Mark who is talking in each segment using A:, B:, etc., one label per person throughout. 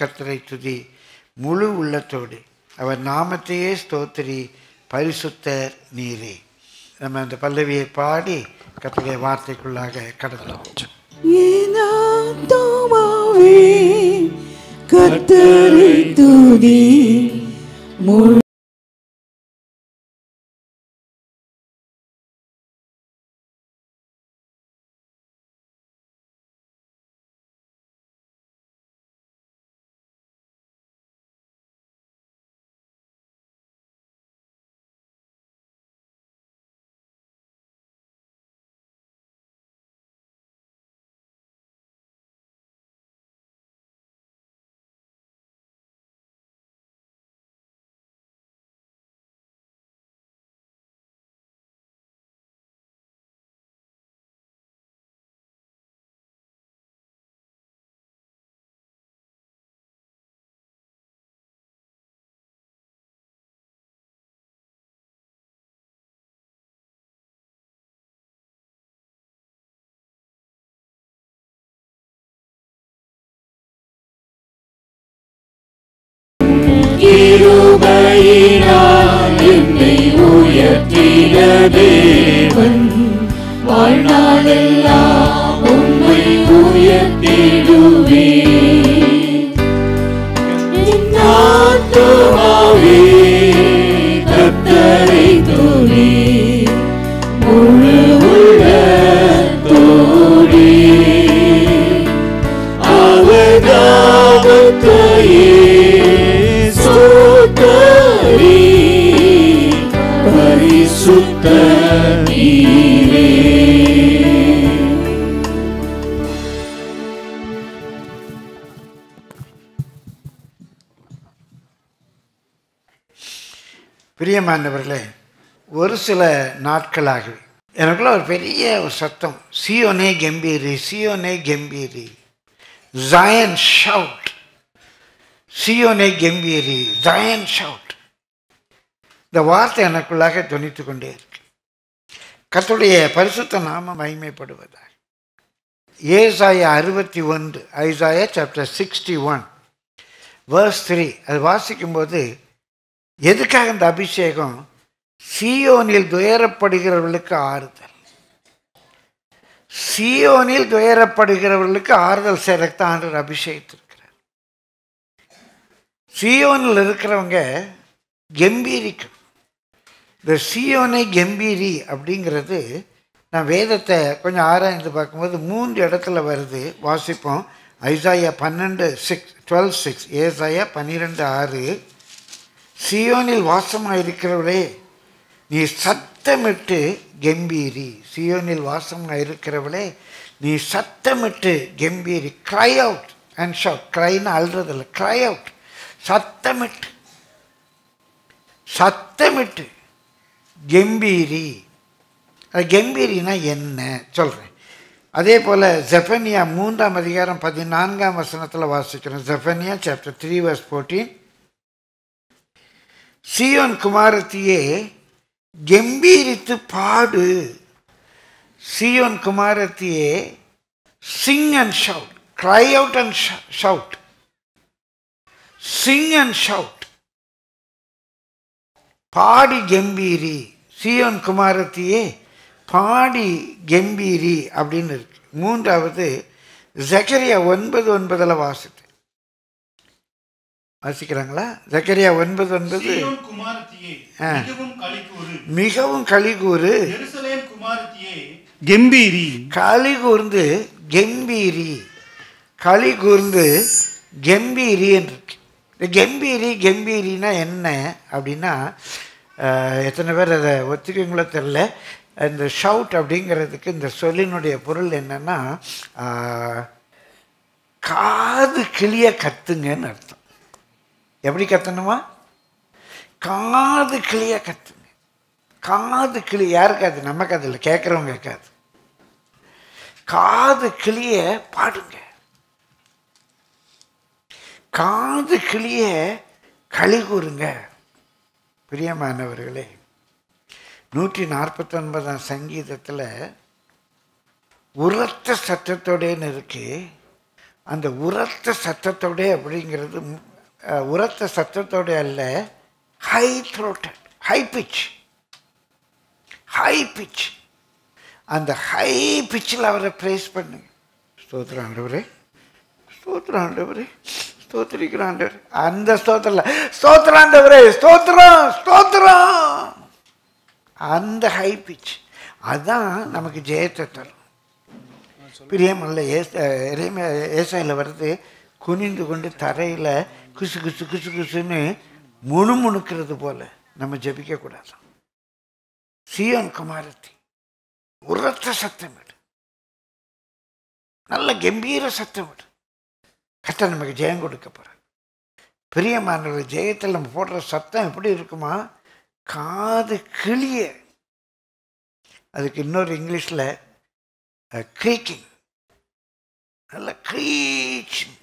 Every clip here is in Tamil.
A: கர்த்தரை துதி முழு உள்ளத்தோடு அவர் நாமத்தையே ஸ்தோத்திரி பரிசுத்தர் நீரே நம்ம அந்த பல்லவியை பாடி கத்தருடைய வார்த்தைக்குள்ளாக கடந்தோம்
B: கர்த்தரை துதி
C: முழு
A: அன்பார்ந்தவர்களே ஒரு சில நாட்களாகவே எனக்குள்ள ஒரு பெரிய ஒரு சத்தம் சியோனே கம்பீரி சியோனே கம்பீரி ஜயன் ஷவுட் சியோனே கம்பீரி ஜயன் ஷவுட் இந்த வார்த்தை எனக்குள்ளாக துணித்து கொண்டே இருக்கு கத்துடைய பரிசுத்த நாம மகிமைப்படுவதாக ஏசாய அறுபத்தி ஒன்று Isaiah chapter sixty one verse three அது வாசிக்கும்போது எதுக்காக இந்த அபிஷேகம் சியோனில் துயரப்படுகிறவர்களுக்கு ஆறுதல் சியோனில் துயரப்படுகிறவர்களுக்கு ஆறுதல் சேரத்தான் அபிஷேகத்திருக்கிறார் சியோனில் இருக்கிறவங்க கம்பீரிக்கும் இந்த சியோனை கம்பீரி அப்படிங்கிறது நான் வேதத்தை கொஞ்சம் ஆராய்ந்து பார்க்கும்போது மூன்று இடத்துல வருது வாசிப்போம் ஐசாயா பன்னெண்டு சிக்ஸ் டுவெல் சிக்ஸ் ஏசாயா பன்னிரெண்டு ஆறு சியோனில் வாசமாக இருக்கிறவரே நீ சத்தமிட்டு கம்பீரி சியோனில் வாசமாக இருக்கிறவளே நீ சத்தமிட்டு கம்பீரி க்ரை அவுட் அண்ட் ஷோ க்ரைன்னு அழுறதில்ல க்ரை அவுட் சத்தமிட்டு சத்தமிட்டு கம்பீரி அது கம்பீரினா என்ன சொல்கிறேன் அதே போல் ஜெஃபனியா மூன்றாம் அதிகாரம் பதினான்காம் வசனத்தில் வாசிக்கிறேன் Zephaniah chapter three verse fourteen சியோன் குமாரத்தியே கம்பீரித்து பாடு சியோன் குமாரத்தியே sing and shout cry out and shout sing and shout பாடி கம்பீரி சியோன் குமாரத்தியே பாடி கம்பீரி அப்படின்னு இருக்கு மூன்றாவது ஜக்கரியா ஒன்பது ஒன்பதில் வாசு வாசிக்கிறாங்களா ஜக்கரியா ஒன்பது ஒன்பது மிகவும் களி கூறு கெம்பீரி களி கூர்ந்து கெம்பீரி களி கூர்ந்து கெம்பீரி என்று இந்த கெம்பீரி கெம்பீரினா என்ன அப்படின்னா எத்தனை பேர் அதை ஒத்துக்கிங்களோ தெரில இந்த ஷவுட் அப்படிங்கிறதுக்கு இந்த சொல்லினுடைய பொருள் என்னென்னா காது கிளிய கத்துங்கன்னு அர்த்தம் எப்படி கத்தணுமா காது கிளியாக கத்துங்க காது கிளி யாருக்கு அது நம்ம கதை இல்லை கேட்குறவங்க காது காது கிளிய பாடுங்க காது கிளிய களி கூறுங்க பிரியமானவர்களே நூற்றி நாற்பத்தொன்பதாம் சங்கீதத்தில் உரத்த சத்தத்தோடேன்னு இருக்கு அந்த உரத்த சத்தத்தோடே அப்படிங்கிறது உரத்த சத்தத்தோடு அல்ல high throated high pitch high pitch அந்த ஹை பிச்சில் அவரை ப்ரேஸ் பண்ணுங்க ஸ்தோத்திர ஆண்டவரே ஸ்தோத்திர ஆண்டவரே ஸ்தோத்திரிக்கிற ஆண்டவர் அந்த ஸ்தோத்திரம் ஸ்தோத்திர ஆண்டவரே ஸ்தோத்திரம்
D: ஸ்தோத்திரம்
A: அந்த ஹை பிச் அதுதான் நமக்கு ஜெயத்தை தரும் பிரியமல்ல ஏச எரேமியா ஏசாயில் வருது குனிந்து கொண்டு தரையில் குசு குசு குசு குசுன்னு முணுமுணுக்கிறது போல் நம்ம
B: ஜபிக்கக்கூடாது சியோன் குமாரத்தி உரத்த சத்தம் விடு நல்ல கம்பீர சத்தம் விடு கத்த
A: நமக்கு ஜெயம் கொடுக்க போகிறார் பிரியமானவர் ஜெயத்தில் நம்ம போடுற சத்தம் எப்படி இருக்குமா காது கிளிய அதுக்கு இன்னொரு இங்கிலீஷில் க்ரீக்கிங் நல்ல க்ரீச்சிங்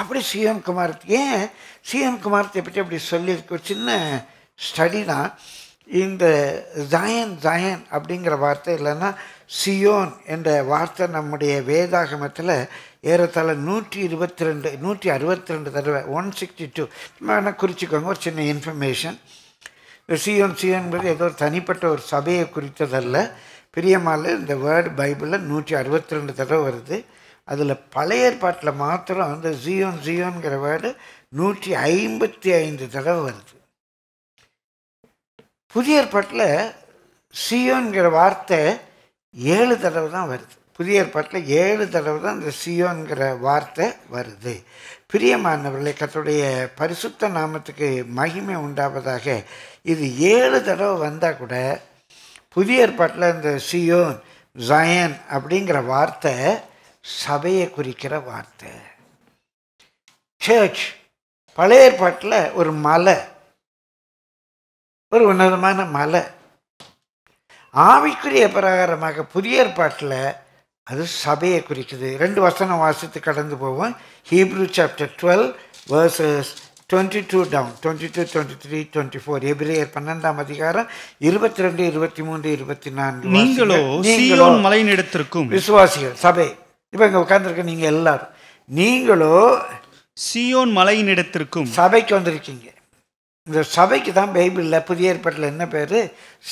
A: அப்படி சிஎம் குமார் ஏன் சிஎம் சிவன்குமார்த்தை பற்றி அப்படி சொல்லியிருக்க சின்ன ஸ்டடி தான் இந்த ஜாயன் ஜாயன் அப்படிங்கிற வார்த்தை இல்லைன்னா சியோன் என்ற வார்த்தை நம்முடைய வேதாகமத்தில் ஏறத்தாழ நூற்றி இருபத்தி ரெண்டு நூற்றி அறுபத்தி ரெண்டு தடவை ஒன் சிக்ஸ்டி டூ வேணால் குறிச்சிக்கோங்க ஒரு சின்ன இன்ஃபர்மேஷன் சியோன் சியோன்கிறது ஏதோ தனிப்பட்ட ஒரு சபையை குறித்ததல்ல பிரியமால இந்த வேர்டு பைபிளில் நூற்றி அறுபத்தி ரெண்டு தடவை வருது அதில் பழைய ஏற்பாட்டில் மாத்திரம் அந்த ஜியோன் ஜியோன்கிற வேர்டு நூற்றி ஐம்பத்தி ஐந்து தடவை வருது புதிய ஏற்பாட்டில் சியோன்கிற வார்த்தை ஏழு தடவை தான் வருது புதிய ஏற்பாட்டில் ஏழு தடவை தான் இந்த சியோன்கிற வார்த்தை வருது பிரியமானவர்களே கத்தோடைய பரிசுத்த நாமத்துக்கு மகிமை உண்டாவதாக இது ஏழு தடவை வந்தால் கூட புதிய ஏற்பாட்டில் இந்த சியோன் ஜயன் அப்படிங்கிற வார்த்தை சபையை குறிக்கிற வார்த்தை சேர்ச் பழைய ஏற்பாட்டில் ஒரு மலை ஒரு உன்னதமான மலை ஆவிக்குரிய பிரகாரமாக புதிய ஏற்பாட்டில் அது சபையை குறிக்குது ரெண்டு வசனம் வாசித்து கடந்து போவோம் Hebrew chapter twelve verses twenty two down twenty two twenty three twenty four எபிரேயர் பன்னெண்டாம் அதிகாரம் இருபத்தி ரெண்டு இருபத்தி மூன்று இருபத்தி நான்கு நீங்களோ மலையின் இடத்திற்கும் விசுவாசிகள் சபை இப்போ இங்கே உட்காந்துருக்க நீங்கள் எல்லாரும் நீங்களோ சியோன் மலையின் இடத்திற்கும் சபைக்கு வந்திருக்கீங்க இந்த சபைக்கு தான்
C: பைபிளில் புதிய ஏற்பாட்டில் என்ன பேர்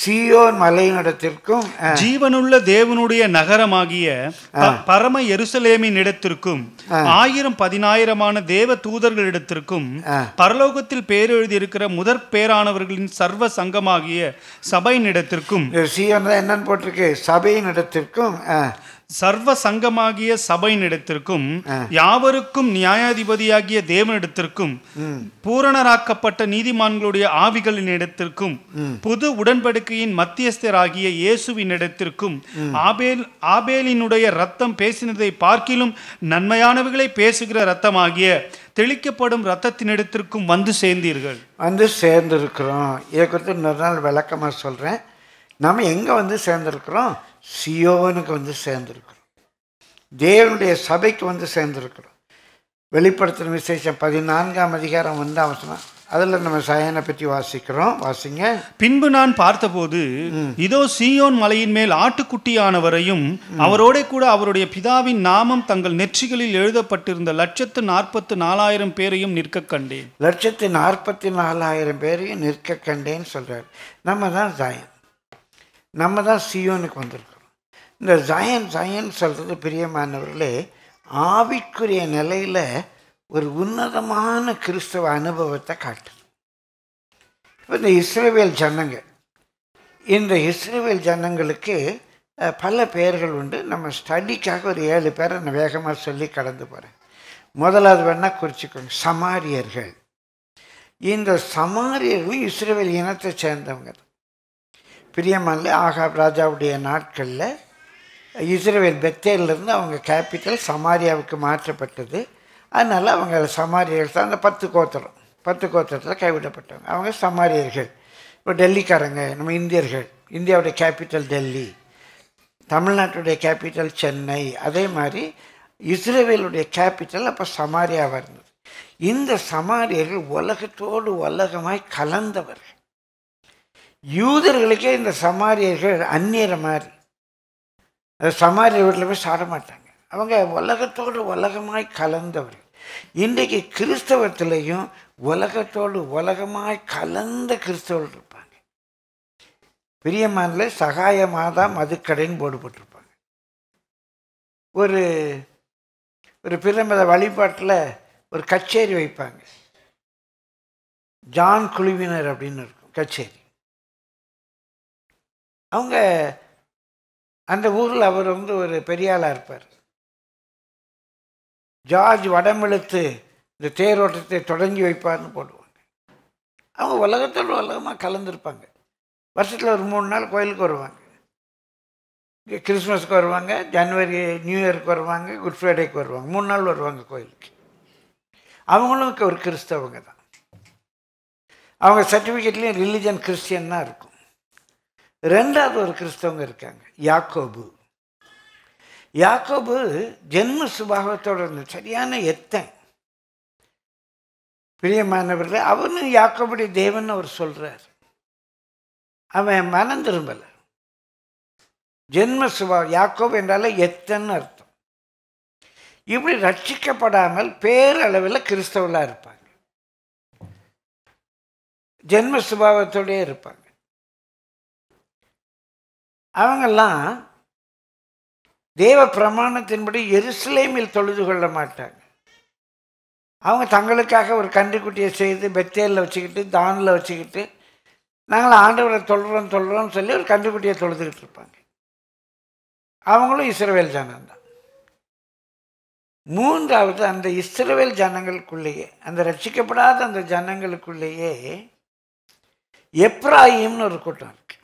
C: சியோன் மலையினிடத்திற்கும் ஜீவனுள்ள தேவனுடைய நகரமாகிய பரம எருசலேமின் இடத்திற்கும் ஆயிரம் பதினாயிரமான தேவ தூதர்களிடத்திற்கும் பரலோகத்தில் பேரெழுதி இருக்கிற முதற் பேரானவர்களின் சர்வ சங்கமாகிய சபையின் இடத்திற்கும் சியோன் தான் என்னன்னு போட்டிருக்கு சபையின் இடத்திற்கும் சர்வ சங்கமாகிய சபையினிடத்திற்கும் யாவருக்கும் நியாயாதிபதியாகிய தேவனிடத்திற்கும் பூரணராக்கப்பட்ட நீதிமான்களுடைய ஆவிகளின் இடத்திற்கும் புது உடன்படிக்கையின் மத்தியஸ்தராகிய இயேசுவின் இடத்திற்கும் ஆபேல் ஆபேலினுடைய ரத்தம் பேசினதை பார்க்கிலும் நன்மையானவைகளை பேசுகிற ரத்தமாகிய தெளிக்கப்படும் ரத்தத்தினிடத்திற்கும் வந்து சேர்ந்தீர்கள்
A: வந்து சேர்ந்திருக்கிறோம் இதை குறித்து இன்னொரு நாள் விளக்கமாக சொல்கிறேன் நம்ம எங்கே வந்து சேர்ந்துருக்குறோம் சியோனுக்கு வந்து சேர்ந்துருக்குறோம் தேவனுடைய சபைக்கு வந்து சேர்ந்துருக்குறோம் வெளிப்படுத்தின விசேஷம் பதினான்காம் அதிகாரம் வந்து அவசியம் அதில் நம்ம சயனை பற்றி வாசிக்கிறோம்
C: வாசிங்க பின்பு நான் பார்த்தபோது இதோ சீயோன் மலையின் மேல் ஆட்டுக்குட்டியானவரையும் அவரோட கூட அவருடைய பிதாவின் நாமம் தங்கள் நெற்றிகளில் எழுதப்பட்டிருந்த லட்சத்து நாற்பத்து நாலாயிரம் பேரையும் நிற்க கண்டேன் லட்சத்து
A: நாற்பத்தி நாலாயிரம் பேரையும் நிற்க கண்டேன்னு சொல்கிறார் நம்ம தான் சாயன் நம்ம தான் சியோனுக்கு வந்திருக்கிறோம் இந்த ஜயன் ஜயன் சொல்கிறது பிரியமானவர்களே ஆவிக்குரிய நிலையில் ஒரு உன்னதமான கிறிஸ்தவ அனுபவத்தை காட்டுது இப்போ இந்த இஸ்ரேவேல் ஜனங்க இந்த இஸ்ரேவேல் ஜனங்களுக்கு பல பெயர்கள் உண்டு நம்ம ஸ்டடிக்காக ஒரு ஏழு பேரை நான் வேகமாக சொல்லி கடந்து போகிறேன் முதலாவது வேணால் குறிச்சிக்கோங்க சமாரியர்கள் இந்த சமாரியர்களும் இஸ்ரேவேல் இனத்தை சேர்ந்தவங்க பிரியமல்ல ஆகா ராஜாவுடைய நாட்களில் இஸ்ரேல் பெத்தேலிருந்து அவங்க கேபிட்டல் சமாரியாவுக்கு மாற்றப்பட்டது அதனால் அவங்க சமாரியர்கள் தான் அந்த பத்து கோத்திரம் பத்து கோத்திரத்தில் கைவிடப்பட்டாங்க அவங்க சமாரியர்கள் இப்போ டெல்லிக்காரங்க நம்ம இந்தியர்கள் இந்தியாவுடைய கேபிட்டல் டெல்லி தமிழ்நாட்டுடைய கேபிட்டல் சென்னை அதே மாதிரி இஸ்ரேவேலுடைய கேபிட்டல் அப்போ சமாரியாவாக இருந்தது இந்த சமாரியர்கள் உலகத்தோடு உலகமாய் கலந்தவர்கள் யூதர்களுக்கே இந்த சமாரியர்கள் அந்நியர மாதிரி அந்த சமாரிய வீட்டில் போய் சாட மாட்டாங்க அவங்க உலகத்தோடு உலகமாய் கலந்தவர்கள் இன்றைக்கு கிறிஸ்தவத்திலையும் உலகத்தோடு உலகமாய் கலந்த கிறிஸ்தவர்கள் இருப்பாங்க பிரியமானில் சகாயமாக தான் மதுக்கடைன்னு போர்டு போட்டிருப்பாங்க ஒரு ஒரு பிரமத வழிபாட்டில்
B: ஒரு கச்சேரி வைப்பாங்க ஜான் குழுவினர் அப்படின்னு இருக்கும் கச்சேரி அவங்க அந்த ஊரில் அவர் வந்து ஒரு பெரியாளாக இருப்பார் ஜார்ஜ் வடமிழுத்து
A: இந்த தேரோட்டத்தை தொடங்கி வைப்பார்னு போடுவாங்க
C: அவங்க உலகத்தில்
A: உலகமாக கலந்துருப்பாங்க வருஷத்தில் ஒரு மூணு நாள் கோயிலுக்கு வருவாங்க கிறிஸ்மஸ்க்கு வருவாங்க ஜனவரி நியூ இயருக்கு வருவாங்க குட் ஃப்ரைடேக்கு வருவாங்க மூணு நாள் வருவாங்க கோயிலுக்கு அவங்களும் ஒரு கிறிஸ்தவங்க தான் அவங்க சர்டிஃபிகேட்லேயும் ரிலிஜன் கிறிஸ்டியன் தான் இருக்கும் ரெண்டாவது ஒரு கிறிஸ்தவங்க இருக்காங்க யாக்கோபு யாக்கோபு ஜென்ம சுபாவத்தோட இருந்த சரியான எத்தன்
B: பிரியமானவர்கள் அவனு யாக்கோபுடைய தேவன் அவர் சொல்கிறார் அவன் மனம் திரும்பலை ஜென்ம சுபாவம்
A: யாக்கோபு என்றாலே எத்தன்னு அர்த்தம் இப்படி ரட்சிக்கப்படாமல்
B: பேரளவில் கிறிஸ்தவர்களாக இருப்பாங்க ஜென்ம சுபாவத்தோடய இருப்பாங்க அவங்கெல்லாம் தேவ பிரமாணத்தின்படி எருசலேமில் தொழுது கொள்ள மாட்டாங்க
A: அவங்க தங்களுக்காக ஒரு கன்றுக்குட்டியை செய்து பெத்தேலில் வச்சுக்கிட்டு தானில் வச்சுக்கிட்டு நாங்கள் ஆண்டவரை தொழுறோம் தொழுறோம்னு சொல்லி ஒரு கன்றுக்குட்டியை தொழுதுகிட்டு இருப்பாங்க அவங்களும் இஸ்ரவேல் ஜனம் தான் மூன்றாவது அந்த இஸ்ரவேல் ஜனங்களுக்குள்ளேயே அந்த ரட்சிக்கப்படாத அந்த ஜனங்களுக்குள்ளேயே
B: எப்ராஹிம்னு ஒரு கூட்டம் இருக்குது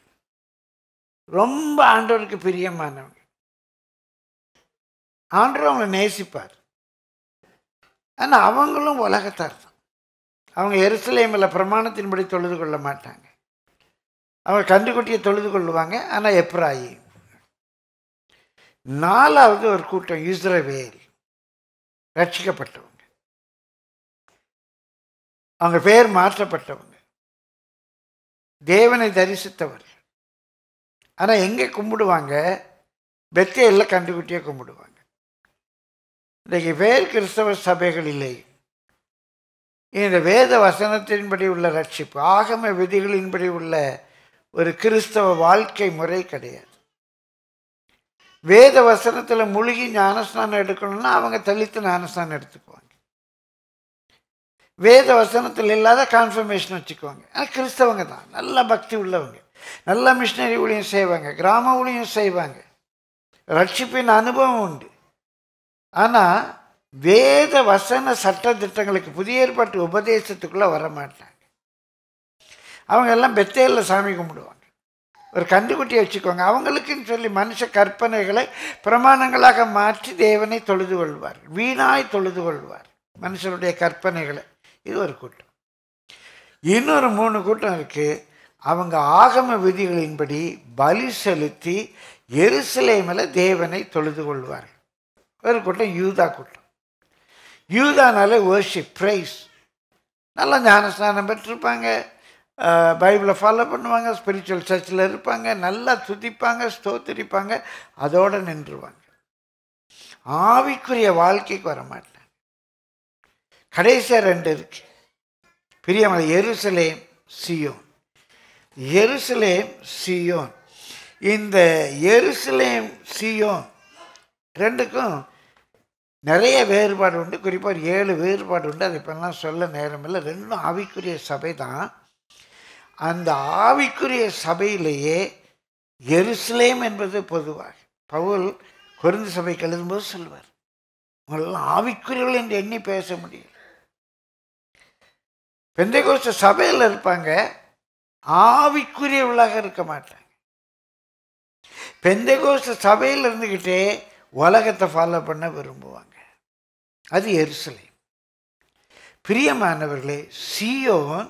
B: ரொம்ப ஆண்டவருக்கு பிரியமானவங்க ஆண்டவர் அவங்கள நேசிப்பார்
A: ஆனால் அவங்களும் உலகத்தார் தான் அவங்க எருசலேமில் பிரமாணத்தின்படி தொழுது கொள்ள மாட்டாங்க அவங்க கண்டுக்குட்டியை தொழுது கொள்ளுவாங்க ஆனால் எப்ராயி
B: நாலாவது ஒரு கூட்டம் இஸ்ரவேல் ரட்சிக்கப்பட்டவங்க அவங்க பேர் மாற்றப்பட்டவங்க தேவனை தரிசித்தவர் ஆனால் எங்கே கும்பிடுவாங்க
A: பெத்தேலில் கண்டுக்குட்டியாக கும்பிடுவாங்க இன்றைக்கு வேறு கிறிஸ்தவ சபைகள் இல்லை இந்த வேத வசனத்தின்படி உள்ள ரட்சிப்பு ஆகம விதிகளின்படி உள்ள ஒரு கிறிஸ்தவ வாழ்க்கை முறை கிடையாது வேத வசனத்தில் முழுகி ஞானஸ்நானம் எடுக்கணும்னா அவங்க தளித்து ஞானஸ்நானம் எடுத்துக்குவாங்க வேத வசனத்தில் இல்லாத கான்ஃபர்மேஷன் வச்சுக்குவாங்க ஆனால் கிறிஸ்தவங்க தான் நல்ல பக்தி உள்ளவங்க நல்ல மிஷினரி ஊழியம் செய்வாங்க கிராம ஊழியம் செய்வாங்க ரட்சிப்பின் அனுபவம் உண்டு ஆனால் வேத வசன சட்ட திட்டங்களுக்கு புதிய ஏற்பாட்டு உபதேசத்துக்குள்ளே வரமாட்டாங்க அவங்க எல்லாம் பெத்தேலில் சாமி கும்பிடுவாங்க ஒரு கண்டுக்குட்டியை வச்சுக்கோங்க அவங்களுக்குன்னு சொல்லி மனுஷ கற்பனைகளை பிரமாணங்களாக மாற்றி தேவனை தொழுது கொள்வார் வீணாய் தொழுது கொள்வார் மனுஷனுடைய கற்பனைகளை இது ஒரு கூட்டம் இன்னொரு மூணு கூட்டம் இருக்குது அவங்க ஆகம விதிகளின்படி பலி செலுத்தி எருசலேமில் தேவனை தொழுது கொள்வார்கள் வேறு கூட்டம் யூதா கூட்டம் யூதானாலே வேர்ஷிப் ப்ரைஸ் நல்லா ஞானஸ்நானம் பெற்றிருப்பாங்க பைபிளை ஃபாலோ பண்ணுவாங்க ஸ்பிரிச்சுவல் சர்ச்சில் இருப்பாங்க நல்லா துதிப்பாங்க ஸ்தோத்திரிப்பாங்க அதோடு நின்றுவாங்க ஆவிக்குரிய வாழ்க்கைக்கு வர மாட்டேன் கடைசியாக ரெண்டு இருக்கு பிரியமலை எருசலேம் சியோன் எருசலேம் சியோன் இந்த எருசலேம் சியோன் ரெண்டுக்கும் நிறைய வேறுபாடு உண்டு குறிப்பாக ஒரு ஏழு வேறுபாடு உண்டு அதை இப்பெல்லாம் சொல்ல நேரமில்லை ரெண்டும் ஆவிக்குரிய சபை தான் அந்த ஆவிக்குரிய சபையிலேயே எருசலேம் என்பது பொதுவாக பவுல் குருந்து சபை கழுதும்போது சொல்வார் உங்களெல்லாம் ஆவிக்குரியவர்கள் என்று எண்ணி பேச முடியும் பெந்தைகோஷ சபையில் இருப்பாங்க ஆவிக்குரிய உள்ளாக இருக்க மாட்டாங்க பெந்தகோஸ்த சபையில் இருந்துக்கிட்டே உலகத்தை ஃபாலோ பண்ண விரும்புவாங்க அது எரிசலை பிரியமானவர்களே சியோன்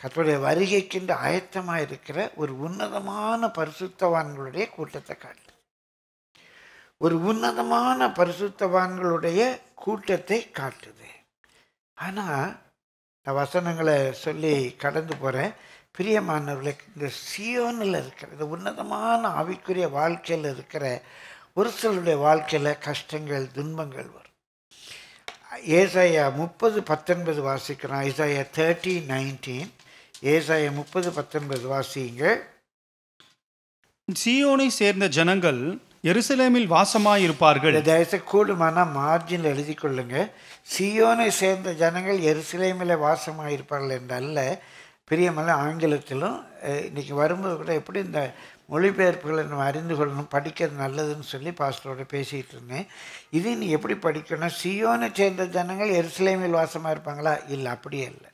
A: கத்தோடைய வருகைக்கின்ற ஆயத்தமாக இருக்கிற ஒரு உன்னதமான பரிசுத்தவான்களுடைய கூட்டத்தை காட்டு ஒரு உன்னதமான பரிசுத்தவான்களுடைய கூட்டத்தை காட்டுது ஆனால் வசனங்களை சொல்லி கடந்து போகிறேன் பிரியமானவர்களை இந்த சியோனில் இருக்கிற இந்த உன்னதமான ஆவிக்குரிய வாழ்க்கையில் இருக்கிற ஒரு சிலருடைய வாழ்க்கையில் கஷ்டங்கள் துன்பங்கள் வரும் ஏசாயா முப்பது பத்தொன்பது வாசிக்கிறோம் ஏசாயா தேர்ட்டி நைன்டீன்
C: ஏசாயா முப்பது பத்தொன்பது வாசிங்க சியோனை சேர்ந்த ஜனங்கள் எருசலேமில் வாசமாயிருப்பார்கள் தயவுசெய்து கூடுமானால் மார்ஜின் எழுதி கொள்ளுங்கள்
A: சியோனை சேர்ந்த ஜனங்கள் எருசலேமில் வாசமாயிருப்பார்கள் என்று அல்ல பிரியமல்ல ஆங்கிலத்திலும் இன்றைக்கி வரும்போது கூட எப்படி இந்த மொழிபெயர்ப்புகளை நம்ம அறிந்து கொள்ளணும் படிக்கிறது நல்லதுன்னு சொல்லி பாஸ்டரோட பேசிகிட்டு இருந்தேன் இது நீ எப்படி படிக்கணும் சியோனை சேர்ந்த ஜனங்கள் எருசலேமில் வாசமாக இருப்பாங்களா இல்லை அப்படியே இல்லை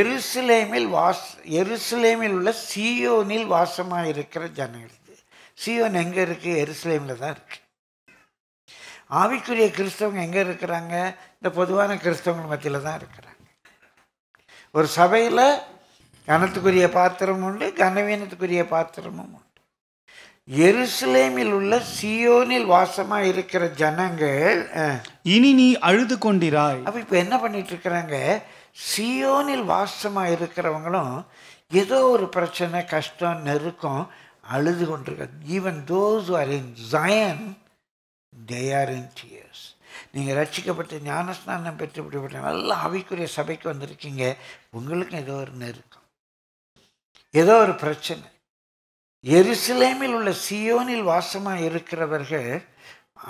A: எருசலேமில் வாஸ் எருசலேமில் உள்ள சியோனில் வாசமாக இருக்கிற ஜனங்கள் சியோன் எங்கே இருக்குது எருசலேமில் தான் இருக்குது ஆவிக்குரிய கிறிஸ்தவங்க எங்கே இருக்கிறாங்க இந்த பொதுவான கிறிஸ்தவங்கள் மத்தியில் தான் இருக்கிறாங்க ஒரு சபையில் கனத்துக்குரிய பாத்திரமும் உண்டு கனவீனத்துக்குரிய பாத்திரமும் உண்டு எருசலேமில் உள்ள சியோனில் வாசமாக இருக்கிற ஜனங்கள் இனி நீ அழுது கொண்டிராய் அப்போ இப்போ என்ன பண்ணிட்டு இருக்கிறாங்க சியோனில் வாசமாக இருக்கிறவங்களும் ஏதோ ஒரு பிரச்சனை கஷ்டம் நெருக்கம் அழுது கொண்டிருக்க even those are in Zion they are in tears நீங்கள் ரட்சிக்கப்பட்டு ஞானஸ்நானம் பெற்று விடுபட்ட நல்ல ஆவிக்குரிய சபைக்கு வந்திருக்கீங்க உங்களுக்கும் ஏதோ ஒரு நெருக்கம் ஏதோ ஒரு பிரச்சனை எருசலேமில் உள்ள சியோனில் வாசமாக இருக்கிறவர்கள்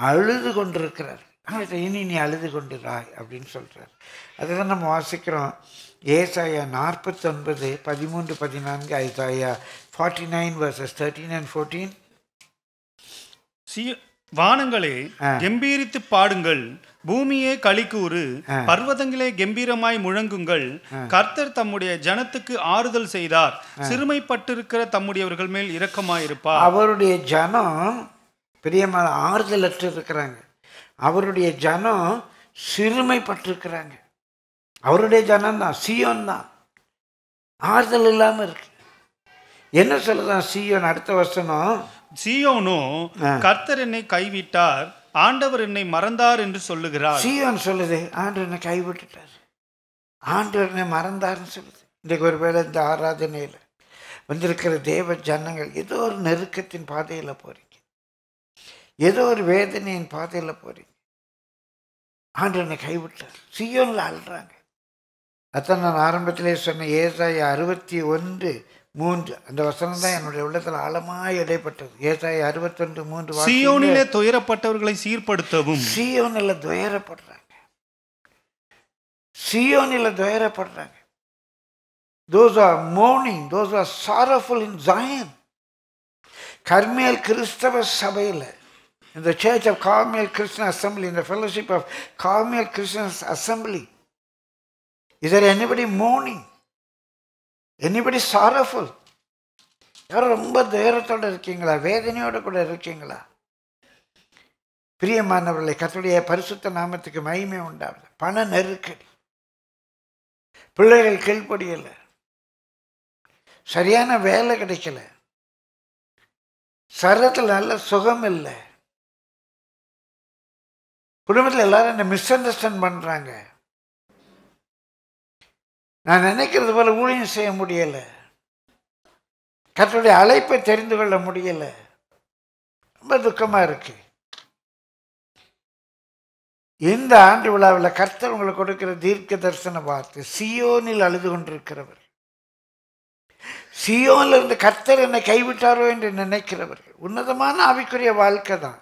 A: அழுது கொண்டிருக்கிறார் ஆனால் இனி நீ அழுது கொண்டுராய் அப்படின்னு சொல்கிறார் அதை தான் நம்ம வாசிக்கிறோம் ஏசாயா நாற்பத்தொன்பது பதிமூன்று பதினான்கு Isaiah forty nine verses thirteen and
C: fourteen சியோ வானங்களே கம்பீரித்து பாடுங்கள் பூமியே கலிக்கூறு பர்வதங்களே கம்பீரமாய் முழங்குங்கள் கர்த்தர் தம்முடைய ஜனத்துக்கு ஆறுதல் செய்தார் சிறுமைப்பட்டிருக்கிற தம்முடையவர்கள் மேல் இரக்கமாயிருப்பார்
A: அவருடைய ஜனம் பிரியமான ஆறுதலற்று இருக்கிறாங்க அவருடைய ஜனம் சிறுமைப்பட்டிருக்கிறாங்க அவருடைய ஜனம் தான் சியோன் தான்
C: ஆறுதல் இல்லாமல் இருக்கு என்ன சொல்லுதான் சியோன் அடுத்த வசனம் சியோனோ கர்த்தர் என்னை கைவிட்டார் ஆண்டவர் என்னை மறந்தார் என்று சொல்லுகிறார்
A: சீயோன் சொல்லுது ஆண்டவர் என்னை கைவிட்டுட்டார் ஆண்டவர் என்னை மறந்தார்னு சொல்லுது இன்றைக்கு ஒருவேளை இந்த ஆராதனையில் வந்திருக்கிற தேவ ஜனங்கள் ஏதோ ஒரு நெருக்கத்தின் பாதையில் போகிறீங்க ஏதோ ஒரு வேதனையின் பாதையில் போகிறீங்க ஆண்டு என்னை கைவிட்டார் சியோனில் அழுறாங்க அத்தனை நான் ஆரம்பத்திலே சொன்ன ஏசாய அறுபத்தி ஒன்று மூன்று அந்த வசனம் தான் என்னுடைய உள்ளத்தில் ஆழமாய் இடைப்பட்டது ஏசாய் அறுபத்தொன்று மூன்று சியோனிலே
C: துயரப்பட்டவர்களை சீர்படுத்தவும் சியோனில்
A: துயரப்படுறாங்க சியோனில் துயரப்படுறாங்க those are mourning those are sorrowful in Zion Carmel கிறிஸ்தவ சபையில் இந்த church of Carmel Christian assembly இந்த fellowship of Carmel Christian assembly either anybody mourning anybody sorrowful யாரும் ரொம்ப துயரத்தோடு இருக்கீங்களா வேதனையோடு கூட இருக்கீங்களா பிரியமானவர்களை கத்துடைய பரிசுத்த நாமத்துக்கு மகிமை உண்டாகுது பண நெருக்கடி பிள்ளைகள் கீழ்ப்படியலை
B: சரியான வேலை கிடைக்கல சரத்தில் நல்ல சுகம் இல்லை குடும்பத்தில் எல்லாரும் என்ன மிஸ் அண்டர்ஸ்டாண்ட் பண்ணுறாங்க நான் நினைக்கிறது
A: போல் ஊழியம் செய்ய முடியலை கற்றுடைய அழைப்பை தெரிந்து கொள்ள முடியலை ரொம்ப துக்கமாக இருக்குது இந்த ஆண்டு விழாவில் கர்த்தர் உங்களுக்கு கொடுக்கிற தீர்க்க தரிசனம் பார்த்து சியோனில் அழுது கொண்டிருக்கிறவர் சியோனில் இருந்து கர்த்தர் என்னை கைவிட்டாரோ என்று நினைக்கிறவர்
B: உன்னதமான ஆவிக்குரிய வாழ்க்கை தான்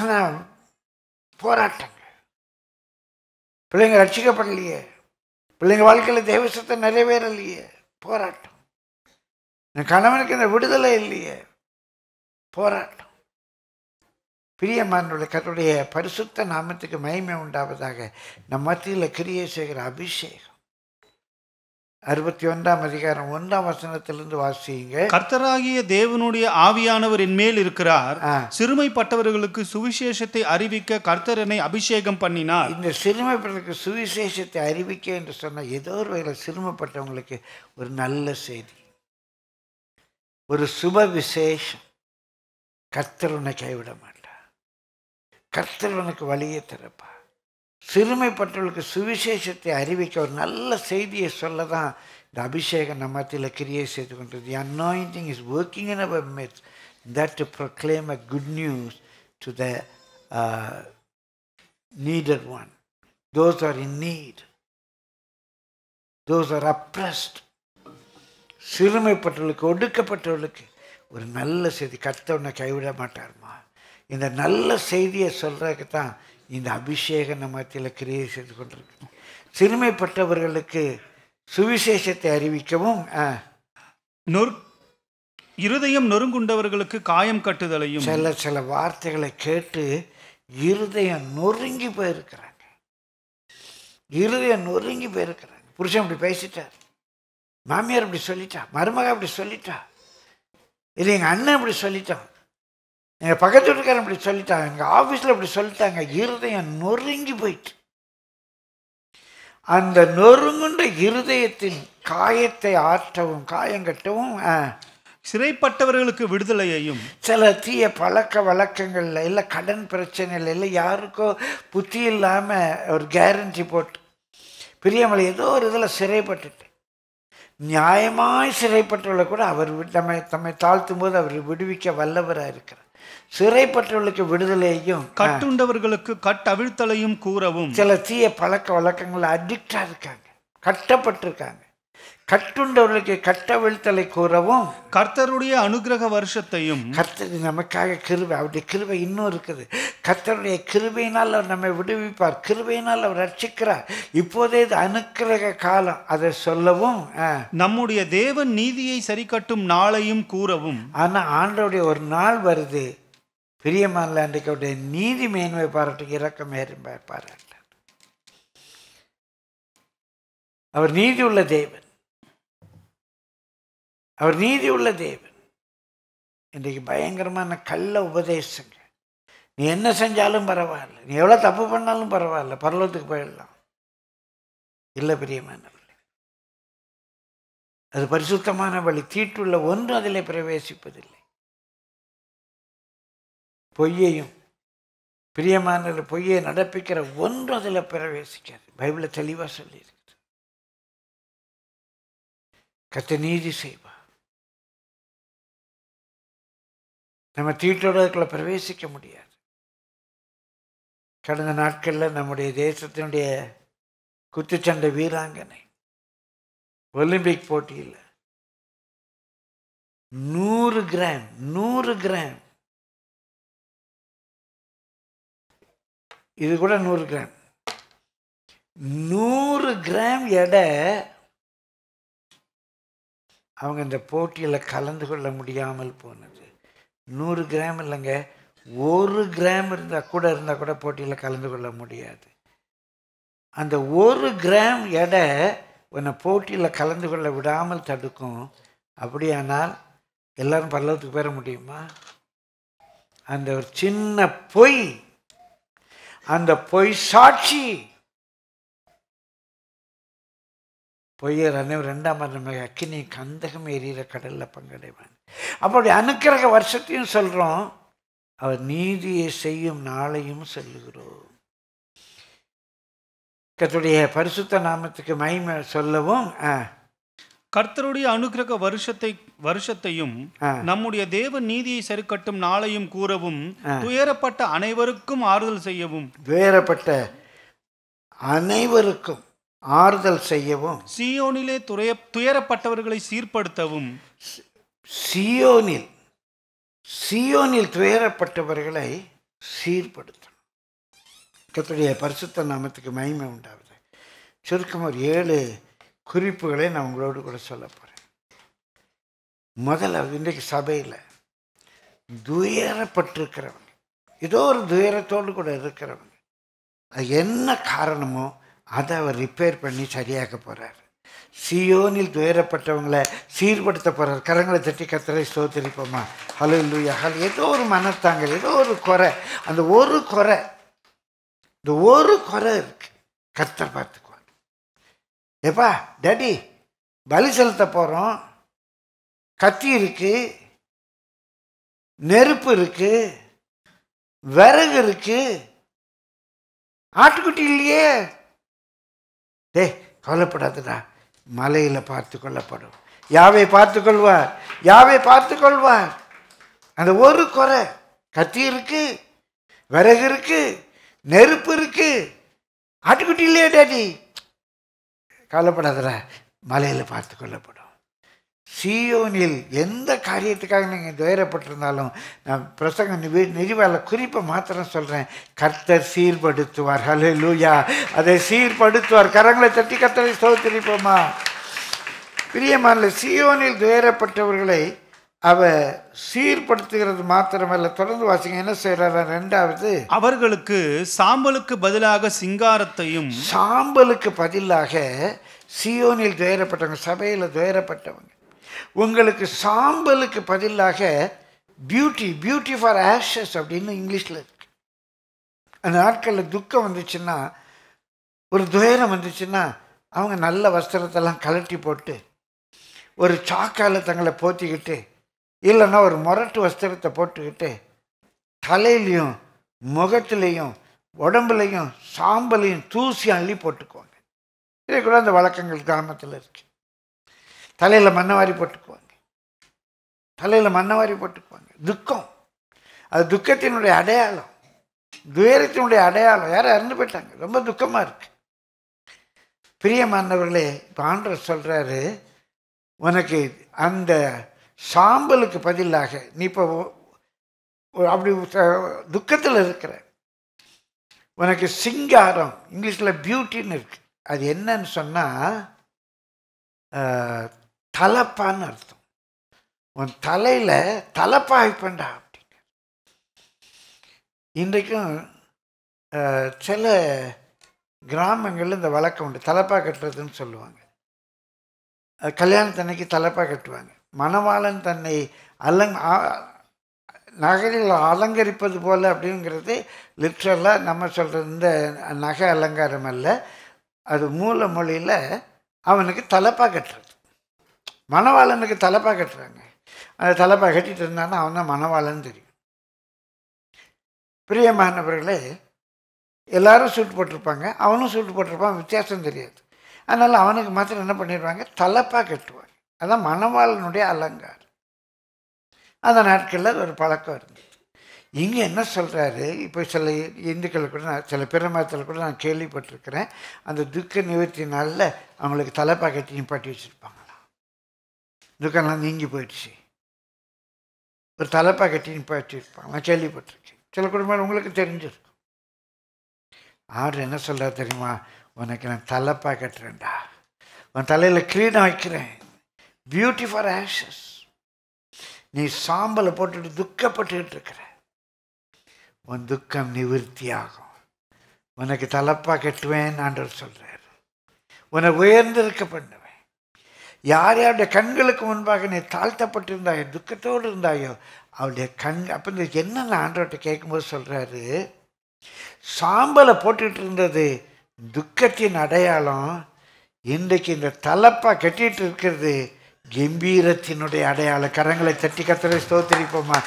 B: ஆனால் போராட்டங்கள் பிள்ளைங்க ரட்சிக்கப்படலையே பிள்ளைங்க வாழ்க்கையில்
A: தேவசத்தை சத்தம் நிறைவேறலையே போராட்டம் என் கணவனுக்கு இந்த விடுதலை இல்லையே போராட்டம் பிரியமானுடைய கருடைய பரிசுத்த நாமத்துக்கு மகிமை உண்டாவதாக நம் மத்தியில் கிரியை செய்கிற அபிஷேகம்
C: அறுபத்தி ஒன்றாம்
A: அதிகாரம் ஒன்றாம் வசனத்திலிருந்து வாசிங்க
C: கர்த்தராகிய தேவனுடைய ஆவியானவர் என் மேல் இருக்கிறார் சிறுமைப்பட்டவர்களுக்கு சுவிசேஷத்தை அறிவிக்க கர்த்தரனை அபிஷேகம் பண்ணினார் இந்த சிறுமைப்பட்டவர்களுக்கு சுவிசேஷத்தை அறிவிக்க என்று சொன்ன ஏதோ ஒரு வகையில்
A: சிறுமைப்பட்டவங்களுக்கு ஒரு நல்ல செய்தி ஒரு சுப விசேஷம் கர்த்தர் உன்னை கைவிட மாட்டார் கர்த்தர் உனக்கு வழியை திறப்பார் சிறுமைப்பட்டவர்களுக்கு சுவிசேஷத்தை அறிவிக்க ஒரு நல்ல செய்தியை சொல்ல தான் இந்த அபிஷேகம் நம்ம மத்தியில் கிரியை செய்து கொண்டது anointing is working in our midst that to proclaim a good news to the needier one those are in need those are oppressed சிறுமைப்பட்டவர்களுக்கு ஒடுக்கப்பட்டவர்களுக்கு ஒரு நல்ல செய்தி உன்னை கைவிட மாட்டார்மா இந்த நல்ல செய்தியை சொல்கிறதுக்கு தான் இந்த அபிஷேகம் நம்ம மத்தியில் கிரியை செய்து கொண்டிருக்கணும் சிறுமைப்பட்டவர்களுக்கு
C: சுவிசேஷத்தை அறிவிக்கவும் நொறு இருதயம் நொறுங்குண்டவர்களுக்கு காயம் கட்டுதலையும் சில சில வார்த்தைகளை கேட்டு இருதயம்
A: நொறுங்கி போயிருக்கிறாங்க இருதயம் நொறுங்கி போயிருக்கிறாங்க புருஷன் அப்படி பேசிட்டார் மாமியார் அப்படி சொல்லிட்டா மருமக அப்படி சொல்லிட்டா இல்லை எங்கள் அண்ணன் அப்படி சொல்லிட்டான் எங்கள் பக்கத்து வீட்டுக்காரன் இப்படி சொல்லிட்டாங்க எங்கள் ஆஃபீஸில் இப்படி சொல்லிட்டாங்க இருதயம் நொறுங்கி போயிட்டு அந்த நொறுங்குன்ற இருதயத்தின் காயத்தை ஆற்றவும் காயங்கட்டவும் சிறைப்பட்டவர்களுக்கு விடுதலையையும் சில தீய பழக்க வழக்கங்களில் இல்லை கடன் பிரச்சனைகள் இல்லை யாருக்கோ புத்தி இல்லாமல் ஒரு கேரண்டி போட்டு பிரியமலை ஏதோ ஒரு இதில் சிறைப்பட்டுட்டு நியாயமாய் சிறைப்பட்டவர்களை கூட அவர் நம்மை தம்மை தாழ்த்தும் போது அவர் விடுவிக்க வல்லவராக இருக்கிறார் சிறைப்பட்டவர்களுக்கு விடுதலையும் கட்டுண்டவர்களுக்கு கட்டவிழ்த்தலையும் கூறவும் சில தீய பழக்க வழக்கங்கள் அடிக்டா இருக்காங்க கட்டப்பட்டிருக்காங்க கட்டுண்டவர்களுக்கு கட்டவிழ்த்தலை கூறவும் கர்த்தருடைய அனுகிரக வருஷத்தையும் கர்த்தர் நமக்காக கிருபை அவருடைய கிருபை இன்னும் இருக்குது கர்த்தருடைய கிருபையினால் அவர் நம்மை விடுவிப்பார் கிருபையினால் அவர் ரட்சிக்கிறார் இப்போதே இது அனுக்கிரக காலம் அதை சொல்லவும் நம்முடைய தேவன் நீதியை சரி கட்டும் நாளையும் கூறவும் ஆனால் ஆண்டோடைய ஒரு நாள் வருது பிரியமல்லாண்டிக்கவுடைய நீதி மேன்மை பாராட்டும் இறக்கம்
B: மேன்மை பாராட்டார் அவர் நீதி உள்ள தேவன் அவர் நீதி உள்ள தேவன்
A: இன்றைக்கு பயங்கரமான கள்ள உபதேசங்க நீ என்ன செஞ்சாலும் பரவாயில்ல நீ எவ்வளோ தப்பு பண்ணாலும் பரவாயில்ல பரலோகத்துக்கு போயிடலாம் இல்லை பிரியமானவர்களே
B: அது பரிசுத்தமான வழி தீட்டுள்ள ஒன்று அதில் பிரவேசிப்பதில்லை பொய்யையும் பிரியமான பொய்யை நடப்பிக்கிற ஒன்று அதில் பிரவேசிக்காது பைபிளை தெளிவாக சொல்லியிருக்குது கத்து நீதி செய்வார் நம்ம தீட்டோட அதுக்குள்ள பிரவேசிக்க முடியாது கடந்த நாட்களில் நம்முடைய தேசத்தினுடைய குத்துச்சண்டை வீராங்கனை ஒலிம்பிக் போட்டியில் நூறு கிராம் நூறு கிராம் இது கூட நூறு கிராம் நூறு கிராம் எடை
A: அவங்க இந்த போட்டியில் கலந்து கொள்ள முடியாமல் போனது நூறு கிராம் இல்லைங்க ஒரு கிராம் இருந்தால் கூட இருந்தால் கூட போட்டியில் கலந்து கொள்ள முடியாது அந்த ஒரு கிராம் எடை உன்னை போட்டியில் கலந்து கொள்ள விடாமல் தடுக்கும் அப்படியானால் எல்லோரும் பல்லவத்துக்கு பெற
B: முடியுமா அந்த ஒரு சின்ன பொய் அந்த பொய் சாட்சி
A: பொய்யர் அனைவர் ரெண்டாம் மரணமாக அக்கினி கந்தகம் எரியிற கடலில் பங்கடைவான் அப்படி அனுக்கிரக வருஷத்தையும் சொல்கிறோம் அவர் நீதியை செய்யும் நாளையும் சொல்லுகிறோம் கத்துடைய பரிசுத்த நாமத்துக்கு மகிமை சொல்லவும்
C: கர்த்தருடைய அனுகிரக வருஷத்தை வருஷத்தையும் நம்முடைய தேவ நீதியை சரிக்கட்டும் நாளையும் கூறவும் துயரப்பட்ட அனைவருக்கும் ஆறுதல் செய்யவும்
A: துயரப்பட்ட அனைவருக்கும் ஆறுதல் செய்யவும்
C: சியோனிலே துறைய துயரப்பட்டவர்களை சீர்படுத்தவும் சியோனில் சியோனில் துயரப்பட்டவர்களை சீர்படுத்தணும்
A: கத்துடைய பரிசுத்த நாமத்துக்கு மகிமை உண்டாவது சுருக்கம் ஒரு ஏழு குறிப்புகளை நான் உங்களோடு கூட சொல்ல போகிறேன் முதல்ல இன்றைக்கு சபையில் துயரப்பட்டிருக்கிறவங்க ஏதோ ஒரு துயரத்தோடு கூட இருக்கிறவங்க அது என்ன காரணமோ அதை அவர் ரிப்பேர் பண்ணி சரியாக்க போகிறார் சியோனில் துயரப்பட்டவங்களை சீர்படுத்த போகிறார் கரங்களை தட்டி கத்தரை சோத்தரிப்போமா ஹலோ இல்லையா ஹலோ ஏதோ ஒரு மனத்தாங்கள் ஏதோ ஒரு குறை அந்த ஒரு குறை
B: இந்த ஒரு குறை இருக்குது கத்தர் பார்த்து எப்பா டேடி பலி செலுத்த போகிறோம் கத்தி இருக்குது நெருப்பு இருக்குது விறகு இருக்குது ஆட்டுக்குட்டி இல்லையே டே கவலைப்படாதுடா
A: மலையில் பார்த்து கொள்ளப்படும் யாவை பார்த்து கொள்வார் யாவை பார்த்து கொள்வார் அந்த ஒரு குறை கத்தி இருக்கு விறகு இருக்கு நெருப்பு இருக்கு ஆட்டுக்குட்டி இல்லையே டேடி கவலைப்படாதல மலையில் பார்த்து கொள்ளப்படும் சியோனில் எந்த காரியத்துக்காக நீங்கள் துயரப்பட்டிருந்தாலும் நான் பிரசங்க நிவி நிறுவல குறிப்பை மாத்திரம் சொல்கிறேன் கர்த்தர் சீர்படுத்துவார் ஹலோ லூயா அதை சீர்படுத்துவார் கரங்களை தட்டி கத்தரை சோத்திருப்போமா பிரியமான சியோனில் துயரப்பட்டவர்களை அவ சீர்படுத்துகிறது மாத்திரமல்ல தொடர்ந்து வாசிங்க என்ன செய்யறாரு ரெண்டாவது அவர்களுக்கு சாம்பலுக்கு பதிலாக சிங்காரத்தையும் சாம்பலுக்கு பதிலாக சியோனில் துயரப்பட்டவங்க சபையில் துயரப்பட்டவங்க உங்களுக்கு சாம்பலுக்கு பதிலாக பியூட்டி பியூட்டி ஃபார் ஆஷஸ் அப்படின்னு இங்கிலீஷில் இருக்கு அந்த நாட்களில் துக்கம் வந்துச்சுன்னா ஒரு துயரம் வந்துச்சுன்னா அவங்க நல்ல வஸ்திரத்தெல்லாம் கலட்டி போட்டு ஒரு சாக்கால் தங்களை போத்திக்கிட்டு இல்லைன்னா ஒரு முரட்டு வஸ்திரத்தை போட்டுக்கிட்டு தலையிலையும் முகத்துலேயும் உடம்புலையும் சாம்பலையும் தூசி அள்ளி போட்டுக்குவாங்க இதே கூட அந்த வழக்கங்கள் கிராமத்தில் இருக்கு தலையில் மண்ணவாரி போட்டுக்குவாங்க தலையில் மண்ணவாரி போட்டுக்குவாங்க துக்கம் அது துக்கத்தினுடைய அடையாளம் துயரத்தினுடைய அடையாளம் யாரும் இறந்து போயிட்டாங்க ரொம்ப துக்கமாக இருக்கு பிரியமானவர்களே பாண்டர் சொல்கிறாரு உனக்கு அந்த சாம்பலுக்கு பதிலாக நீ இப்போ அப்படி துக்கத்தில் இருக்கிற உனக்கு சிங்காரம் இங்கிலீஷில் பியூட்டின்னு இருக்கு அது என்னன்னு சொன்னால் தலப்பான்னு அர்த்தம் உன் தலையில் தலப்பாய்ப்பண்டா அப்படின்னு இன்றைக்கும் சில கிராமங்களில் இந்த வழக்கம் உண்டு தலப்பா கட்டுறதுன்னு சொல்லுவாங்க கல்யாணத்தன்னைக்கு தலப்பா கட்டுவாங்க மணவாளன் தன்னை அலங் நகையில் அலங்கரிப்பது போல் அப்படிங்கிறது லிட்ரலாக நம்ம சொல்கிறது இந்த நகை அலங்காரம் அல்ல அது மூல மொழியில் அவனுக்கு தலைப்பாக கட்டுறது மணவாளனுக்கு தலைப்பாக கட்டுறாங்க அந்த தலைப்பாக கட்டிட்டு இருந்தான்னா அவன் தான் மணவாளன் தெரியும் பிரியமானவர்களே எல்லாரும் சூட்டு போட்டிருப்பாங்க அவனும் சூட்டு போட்டிருப்பான் வித்தியாசம் தெரியாது அதனால் அவனுக்கு மாத்திரம் என்ன பண்ணிடுவாங்க தலைப்பாக கட்டுவாங்க அதான் மணவாளனுடைய அலங்கார் அந்த நாட்களில் ஒரு பழக்கம் இருந்தது இங்கே என்ன சொல்கிறாரு இப்போ சில இந்துக்கள் கூட நான் சில பிரமத்தில் கூட நான் கேள்விப்பட்டிருக்கிறேன் அந்த துக்க நிவர்த்தி நாளில் அவங்களுக்கு தலைப்பாக்கத்தையும் பாட்டி வச்சுருப்பாங்களாம் துக்கம்லாம் நீங்கி போயிடுச்சு ஒரு தலைப்பாக்கத்தையும் பாட்டி இருப்பாங்க நான் கேள்விப்பட்டிருக்கேன் சில குடும்பங்கள் உங்களுக்கு தெரிஞ்சிருக்கும் ஆர்டர் என்ன சொல்கிறார் தெரியுமா உனக்கு நான் தலைப்பா கட்டுறேன்டா உன் தலையில் கிரீடம் வைக்கிறேன் பியூட்டி ஃபார் ஆஷஸ் நீ சாம்பலை போட்டுட்டு துக்கப்பட்டுக்கிட்டு இருக்கிற உன் துக்கம் நிவர்த்தியாகும் உனக்கு தலப்பா கட்டுவேன் ஆண்டவர் சொல்கிறார் உன்னை உயர்ந்திருக்க பண்ணுவேன் யார் யாருடைய கண்களுக்கு முன்பாக நீ தாழ்த்தப்பட்டிருந்தாயோ துக்கத்தோடு இருந்தாயோ அவளுடைய கண் அப்போ இந்த என்னென்ன ஆண்டவர்கிட்ட கேட்கும்போது சொல்கிறாரு சாம்பலை போட்டுக்கிட்டு இருந்தது துக்கத்தின் அடையாளம் இன்றைக்கு இந்த தலப்பாக கட்டிகிட்டு இருக்கிறது கம்பீரத்தினுடைய அடையாள கரங்களை தட்டி கத்தரை ஸ்தோத்திரிப்போமா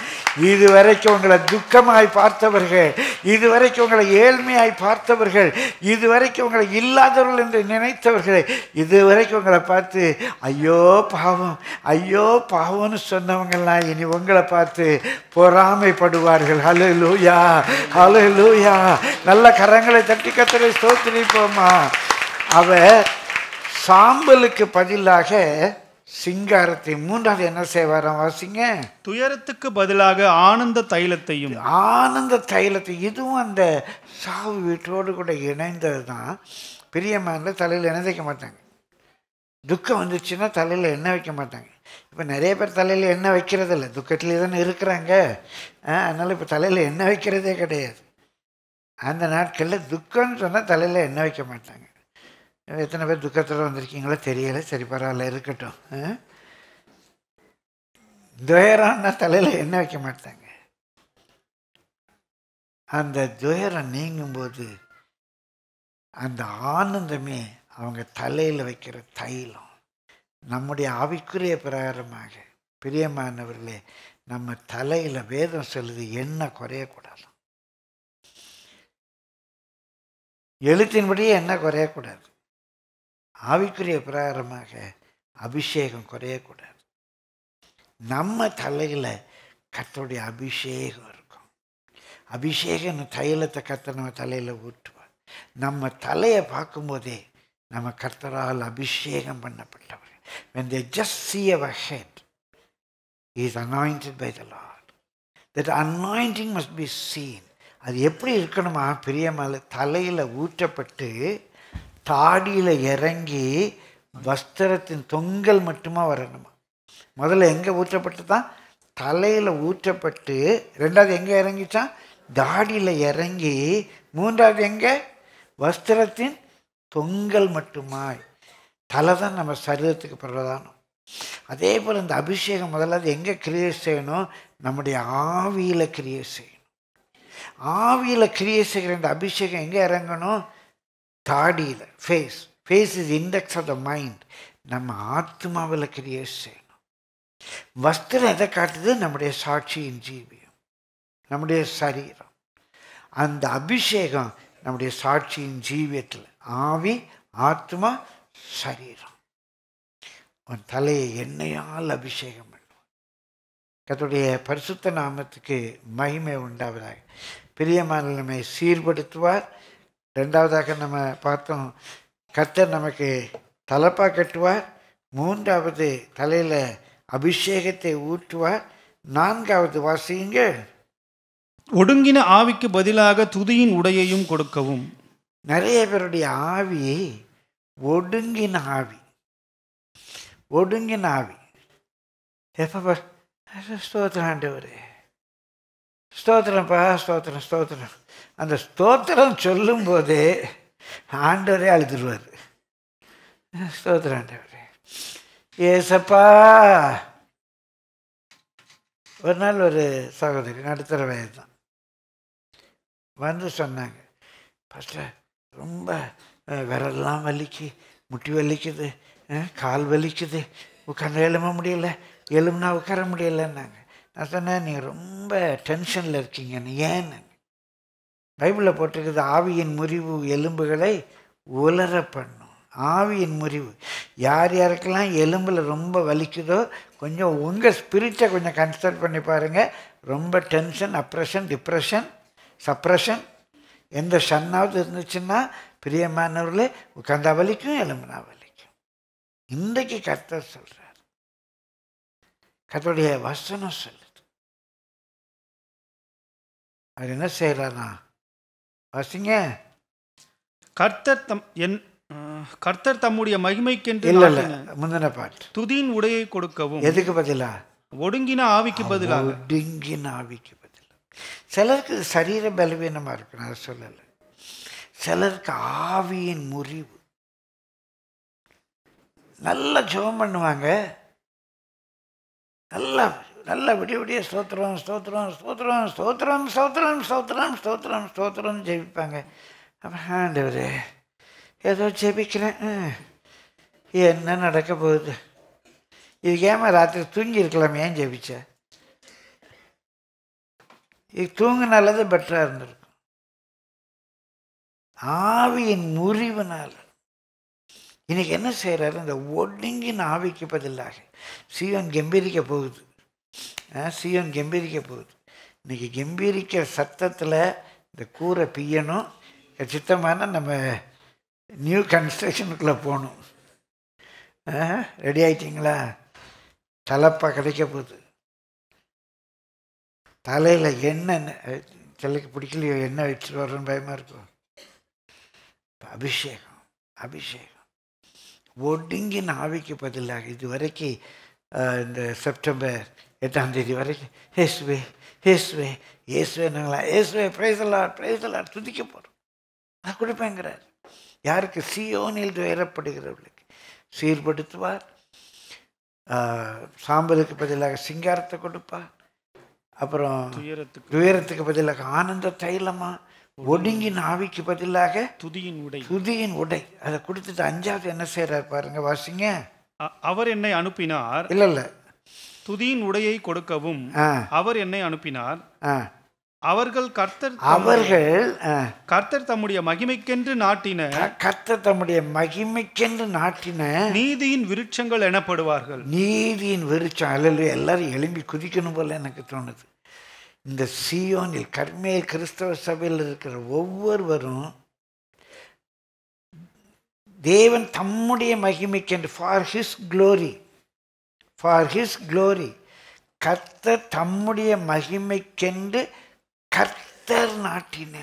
A: இதுவரைக்கும் உங்களை துக்கமாய் பார்த்தவர்கள் இதுவரைக்கும் உங்களை ஏழ்மையாய் பார்த்தவர்கள் இதுவரைக்கும் உங்களை இல்லாதவர்கள் என்று நினைத்தவர்கள் இதுவரைக்கும் உங்களை பார்த்து ஐயோ பாவம் ஐயோ பாவம்னு சொன்னவங்கள்லாம் இனி உங்களை பார்த்து பொறாமைப்படுவார்கள் ஹலோ லூயா ஹலோ லூயா நல்ல கரங்களை தட்டி கத்தரை ஸ்தோத்திரிப்போமா அவ சாம்பலுக்கு பதிலாக சிங்காரத்தை மூன்றாவது என்ன செய்வார வாசிங்க
C: துயரத்துக்கு பதிலாக ஆனந்த தைலத்தையும் ஆனந்த தைலத்தை இதுவும் அந்த சாவு
A: வீட்டோடு கூட இணைந்தது தான் பிரியமான தலையில் என்ன வைக்க மாட்டாங்க துக்கம் வந்துச்சுன்னா தலையில் எண்ணெய் வைக்க மாட்டாங்க இப்போ நிறைய பேர் தலையில் எண்ணெய் வைக்கிறது இல்லை துக்கத்திலே தானே இருக்கிறாங்க அதனால் இப்போ தலையில் எண்ணெய் வைக்கிறதே கிடையாது அந்த நாட்களில் துக்கம்னு சொன்னால் தலையில் எண்ணெய் வைக்க மாட்டாங்க எத்தனை பேர் துக்கத்தில் வந்திருக்கீங்களோ தெரியலை சரி பரவாயில்ல இருக்கட்டும் துயரம்னா தலையில் என்ன வைக்க மாட்டாங்க அந்த துயரம் நீங்கும்போது அந்த ஆனந்தமே அவங்க தலையில் வைக்கிற தைலம் நம்முடைய ஆவிக்குரிய பிரகாரமாக பிரியமானவர்களே நம்ம தலையில் வேதம் சொல்லுது என்ன குறையக்கூடாது எழுத்தின்படியே என்ன குறையக்கூடாது ஆவிக்குரிய பிரகாரமாக அபிஷேகம் குறையக்கூடாது நம்ம தலையில் கத்தோடைய அபிஷேகம் இருக்கும் அபிஷேகம் தைலத்தை கத்த நம்ம தலையில் ஊற்றுவார் நம்ம தலையை பார்க்கும்போதே நம்ம கர்த்தரால் அபிஷேகம் பண்ணப்பட்டவர் when they just see our head he is anointed by the lord that anointing must அது எப்படி இருக்கணுமா பெரியமலை தலையில் ஊற்றப்பட்டு தாடியில் இறங்கி வஸ்திரத்தின் தொங்கல் மட்டுமா வரணுமா முதல்ல எங்கே ஊற்றப்பட்டு தான் தலையில் ஊற்றப்பட்டு ரெண்டாவது எங்கே இறங்கிச்சான் தாடியில் இறங்கி மூன்றாவது எங்கே வஸ்திரத்தின் தொங்கல் மட்டுமாய் தலை தான் நம்ம சரீரத்துக்கு பிரதானம் அதே போல் இந்த அபிஷேகம் முதல்ல அது எங்கே கிரியேட் செய்யணும் நம்முடைய ஆவியில் கிரியேட் செய்யணும் ஆவியில் கிரியேட் செய்கிற இந்த அபிஷேகம் எங்கே இறங்கணும் தாடியில் face face is index of the mind நம்ம ஆத்மாவில் கிரியேட் செய்யணும் வஸ்திரம் எதை காட்டுது நம்முடைய சாட்சியின் ஜீவியம் நம்முடைய சரீரம் அந்த அபிஷேகம் நம்முடைய சாட்சியின் ஜீவியத்தில் ஆவி ஆத்மா சரீரம் உன் தலையை எண்ணெயால் அபிஷேகம் கத்துடைய பரிசுத்த நாமத்துக்கு மகிமை உண்டாவதாக பிரியமான நம்மை சீர்படுத்துவார் ரெண்டாவதாக நம்ம பார்த்தோம் கர்த்தர் நமக்கு தலப்பா கட்டுவார் மூன்றாவது தலையில் அபிஷேகத்தை ஊற்றுவார் நான்காவது
C: வாசியுங்க ஒடுங்கின ஆவிக்கு பதிலாக துதியின் உடையையும் கொடுக்கவும் நிறைய பேருடைய ஆவி ஒடுங்கின ஆவி
A: ஒடுங்கின ஆவி எப்பப்பா ஸ்தோத்திரம் ஆண்டவர் ஸ்தோத்திரம்ப்பா ஸ்தோத்திரம் ஸ்தோத்திரம் அந்த ஸ்தோத்திரம் சொல்லும்போதே ஆண்டவரே அழுதுருவார் ஸ்தோத்திரம் ஆண்டவரே ஏசப்பா ஒரு நாள் ஒரு சகோதரி நடுத்தர வயது தான் வந்து சொன்னாங்க ஃபஸ்ட்டு ரொம்ப விரல்லாம் வலிக்கு முட்டி வலிக்குது கால் வலிக்குது உட்காந்து எழும முடியல எலும்புனா உட்கார முடியலன்னாங்க நான் சொன்னேன் நீங்கள் ரொம்ப டென்ஷனில் இருக்கீங்கன்னு ஏன்னு பைபிளில் போட்டிருக்கிறது ஆவியின் முறிவு எலும்புகளை உலர பண்ணும் ஆவியின் முறிவு யார் யாருக்கெல்லாம் எலும்பில் ரொம்ப வலிக்குதோ கொஞ்சம் உங்கள் ஸ்பிரிட்டை கொஞ்சம் கன்சல்ட் பண்ணி பாருங்கள் ரொம்ப டென்ஷன் அப்ரெஷன் டிப்ரெஷன் சப்ரெஷன் எந்த சன்னாவது இருந்துச்சுன்னா பிரியமானவர்களே உட்காந்தா வலிக்கும் எலும்புனா வலிக்கும் இன்றைக்கு
B: கர்த்தர் சொல்கிறார் கர்த்தருடைய வசனம் சொல்லுது
C: அவர் என்ன செய்கிறாராம் அசிங்க கர்த்தர் தம் என் கர்த்தர் தம்முடைய மகிமைக்கென்று இல்ல
A: முந்தின பாட்டு
C: துதியின் உடையை கொடுக்கவும் எதுக்கு பதிலா ஒடுங்கின ஆவிக்கு பதிலாக ஒடுங்கின
A: ஆவிக்கு பதிலாக சிலருக்கு சரீர பலவீனமாக இருக்கு நான் சொல்லலை சிலருக்கு ஆவியின் முறிவு நல்லா ஜோம் பண்ணுவாங்க
B: நல்லா நல்ல விடிய விடிய
A: ஸ்தோத்திரம் ஸ்தோத்திரம் ஸ்தோத்திரம் ஸ்தோத்திரம் ஸ்தோத்திரம் ஸ்தோத்திரம் ஸ்தோத்திரம் ஸ்தோத்திரம் ஜெபிப்பாங்க அப்புறம் ஆண்டவர் ஏதோ ஜெபிக்கிறேன் என்ன நடக்க போகுது இது ஏமா ராத்திரி தூங்கி இருக்கலாம் ஏன் ஜெபிச்ச
B: இது தூங்கினாலது பெட்டராக இருந்திருக்கும் ஆவியின் முறிவினால் இன்றைக்கி என்ன செய்கிறாரு இந்த ஒடுங்கின்
A: ஆவிக்கு பதிலாக சீவன் கம்பீரிக்க போகுது சீயோன் கம்பீரிக்க போகுது இன்றைக்கி கம்பீரிக்க சத்தத்தில் இந்த கூரை பியணும் சித்தமான நம்ம நியூ கன்ஸ்ட்ரக்ஷனுக்குள்ளே போகணும் ரெடி ஆயிட்டிங்களா தலைப்பாக கிடைக்க போகுது தலையில் எண்ணெய் சிலைக்கு பிடிக்கலையோ எண்ணெய் வச்சுட்டு வர்றோன்னு பயமாக இருக்கும் அபிஷேகம் அபிஷேகம் ஒடுங்கின் ஆவிக்கு பதிலாக இது வரைக்கும் இந்த செப்டம்பர் எட்டாம் தேதி வரைக்கும் இயேசுவே இயேசுவே இயேசுவேனுங்களா இயேசுவே பிரைசலா பிரைசலா துதிக்க போகிறோம் அதை கொடுப்பேங்கிறார் யாருக்கு சியோனில் துயரப்படுகிறவர்களுக்கு சீர்படுத்துவார் சாம்பலுக்கு பதிலாக சிங்காரத்தை கொடுப்பார் அப்புறம் துயரத்துக்கு பதிலாக ஆனந்த தைலமா ஒடுங்கின் ஆவிக்கு பதிலாக துதியின் உடை துதியின் உடை அதை கொடுத்துட்டு அஞ்சாவது என்ன செய்யறாரு பாருங்க வாசிங்க
C: அவர் என்னை அனுப்பினார் இல்லை இல்லை துதியின் உடையை கொடுக்கவும் அவர் என்னை அனுப்பினார் அவர்கள் கர்த்தர் அவர்கள் கர்த்தர் தம்முடைய மகிமைக்கென்று நாட்டின கர்த்தர் தம்முடைய மகிமைக்கென்று நாட்டின நீதியின் விருட்சங்கள் எனப்படுவார்கள்
A: நீதியின் விருட்சம் அல்லது எல்லாரும் எழும்பி குதிக்கணும் போல எனக்கு தோணுது இந்த சியோனில் கர்மே கிறிஸ்தவ சபையில் இருக்கிற ஒவ்வொருவரும் தேவன் தம்முடைய மகிமைக்கென்று for his glory for his glory கர்த்தர் தம்முடைய மகிமைக்கென்று கர்த்தர் நாட்டின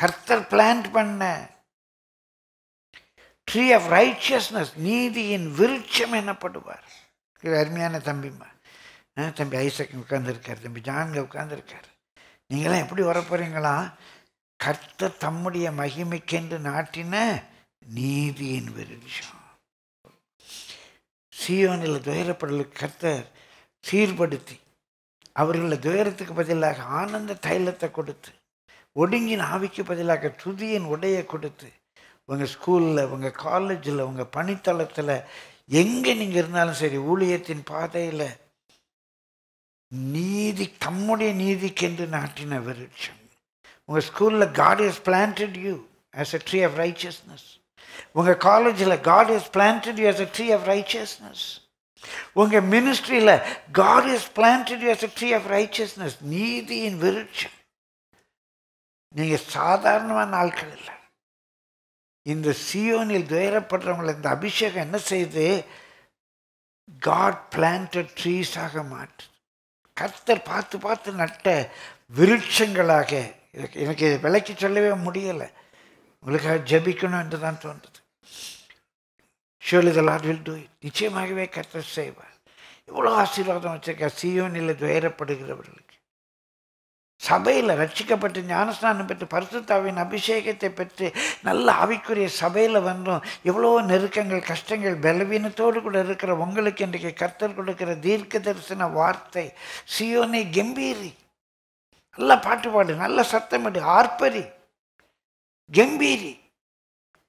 A: கர்த்தர் பிளான்ட் பண்ண ட்ரீ ஆஃப் ரைச்சியஸ்னஸ் நீதியின் விருட்சம் எனப்படுவார் இது அருமையான தம்பிம்மா தம்பி ஐசக் உட்கார்ந்துருக்கார் தம்பி ஜான்க உட்கார்ந்துருக்கார் நீங்களாம் எப்படி வரப்போறீங்களா கர்த்தர் தம்முடைய மகிமைக்கென்று நாட்டின நீதியின் விருட்சம் சீயோனில் துயரப்படலு கர்த்தர் சீர்படுத்தி அவர்களில் துயரத்துக்கு பதிலாக ஆனந்த தைலத்தை கொடுத்து ஒடுங்கின் ஆவிக்கு பதிலாக துதியின் உடையை கொடுத்து உங்கள் ஸ்கூலில் உங்கள் காலேஜில் உங்கள் பணித்தளத்தில் எங்கே நீங்கள் இருந்தாலும் சரி ஊழியத்தின் பாதையில் நீதி தம்முடைய நீதிக்கென்று நாட்டின விருட்சம் உங்கள் ஸ்கூலில் God is planted you as a tree of righteousness உங்கள் காலேஜில் God is planted you as a tree of righteousness உங்கள் மினிஸ்ட்ரியில் God is planted you as a tree of righteousness நீதியின் விருட்சம் நீங்கள் சாதாரணமான ஆட்கள் இல்லை இந்த சியோனில் துயரப்படுறவங்களை இந்த அபிஷேகம் என்ன செய்யுது காட் பிளான்டட் ட்ரீஸாக மாற்று கர்த்தர் பார்த்து பார்த்து நட்ட விருட்சங்களாக எனக்கு இதை விளக்கி சொல்லவே முடியலை உங்களுக்காக ஜபிக்கணும் என்று தான் தோன்றது surely the Lord will do it நிச்சயமாகவே கற்று செய்வார் இவ்வளோ ஆசீர்வாதம் வச்சிருக்கா சியோனில் துயரப்படுகிறவர்களுக்கு சபையில் ரட்சிக்கப்பட்டு ஞானஸ்நானம் பெற்று பருத்தத்தாவின் அபிஷேகத்தை பெற்று நல்ல ஆவிக்குரிய சபையில் வந்தோம் எவ்வளோ நெருக்கங்கள் கஷ்டங்கள் பலவீனத்தோடு கூட இருக்கிற உங்களுக்கு இன்றைக்கு கர்த்தர் கொடுக்கிற தீர்க்க தரிசன வார்த்தை சியோனை கம்பீரி நல்ல பாட்டு பாடு நல்ல சத்தமிடு ஆர்ப்பரி கம்பீரி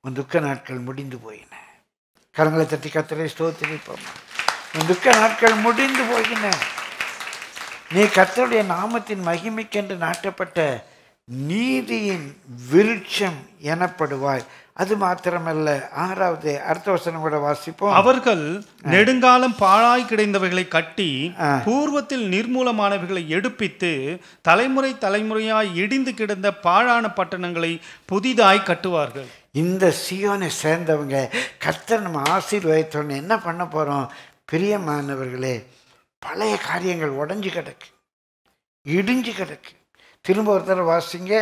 A: உன் துக்க நாட்கள் முடிந்து போயின கரங்களை தட்டி கத்தரை ஸ்தோத்திரிப்போம் உன் துக்க நாட்கள் முடிந்து போயின நீ கத்தருடைய நாமத்தின் மகிமைக்கென்று நாட்டப்பட்ட நீதியின் விருட்சம் எனப்படுவாய் அது மாத்திரமல்ல ஆறாவது அடுத்த வசனம் கூட வாசிப்போம் அவர்கள்
C: நெடுங்காலம் பாழாய் கிடைந்தவைகளை கட்டி பூர்வத்தில் நிர்மூலமானவைகளை எடுப்பித்து தலைமுறை தலைமுறையாய் இடிந்து கிடந்த பாழான பட்டணங்களை புதிதாய் கட்டுவார்கள்
A: இந்த சியோனை சேர்ந்தவங்க கர்த்தர் நம்ம ஆசீர்வதித்தோன்னு என்ன பண்ண போகிறோம் பிரியமானவர்களே பழைய காரியங்கள் உடஞ்சி கிடக்கு இடிஞ்சு கிடக்கு திரும்ப ஒருத்தர் வாசிங்க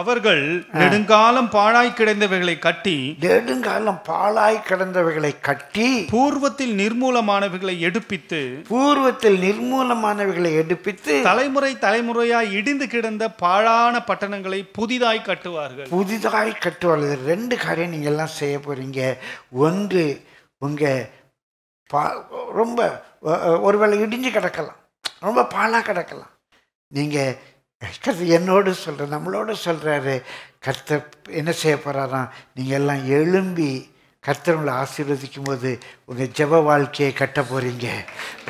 C: அவர்கள் நெடுங்காலம் பாழாய் கிடந்தவைகளை கட்டி நெடுங்காலம் பாழாய் கிடந்தவைகளை கட்டி பூர்வத்தில் நிர்மூலமானவைகளை எடுப்பித்து பூர்வத்தில் நிர்மூலமானவைகளை எடுப்பித்து தலைமுறை தலைமுறையாய் இடிந்து கிடந்த பாழான பட்டணங்களை புதிதாய் கட்டுவார்கள் புதிதாய்
A: கட்டுவார்கள் ரெண்டு காரியம் நீங்க எல்லாம் செய்ய போறீங்க ஒன்று உங்க பா ரொம்ப ஒருவேளை இடிஞ்சு கிடக்கலாம் ரொம்ப பாழாக கிடக்கலாம் நீங்கள் கஷ்டத்தை என்னோடு சொல்கிற நம்மளோடு சொல்கிறாரு கர்த்த என்ன செய்ய போகிறாராம் நீங்கள் எல்லாம் எழும்பி கர்த்தவங்களை ஆசீர்வதிக்கும் போது உங்கள் ஜப வாழ்க்கையை கட்ட போகிறீங்க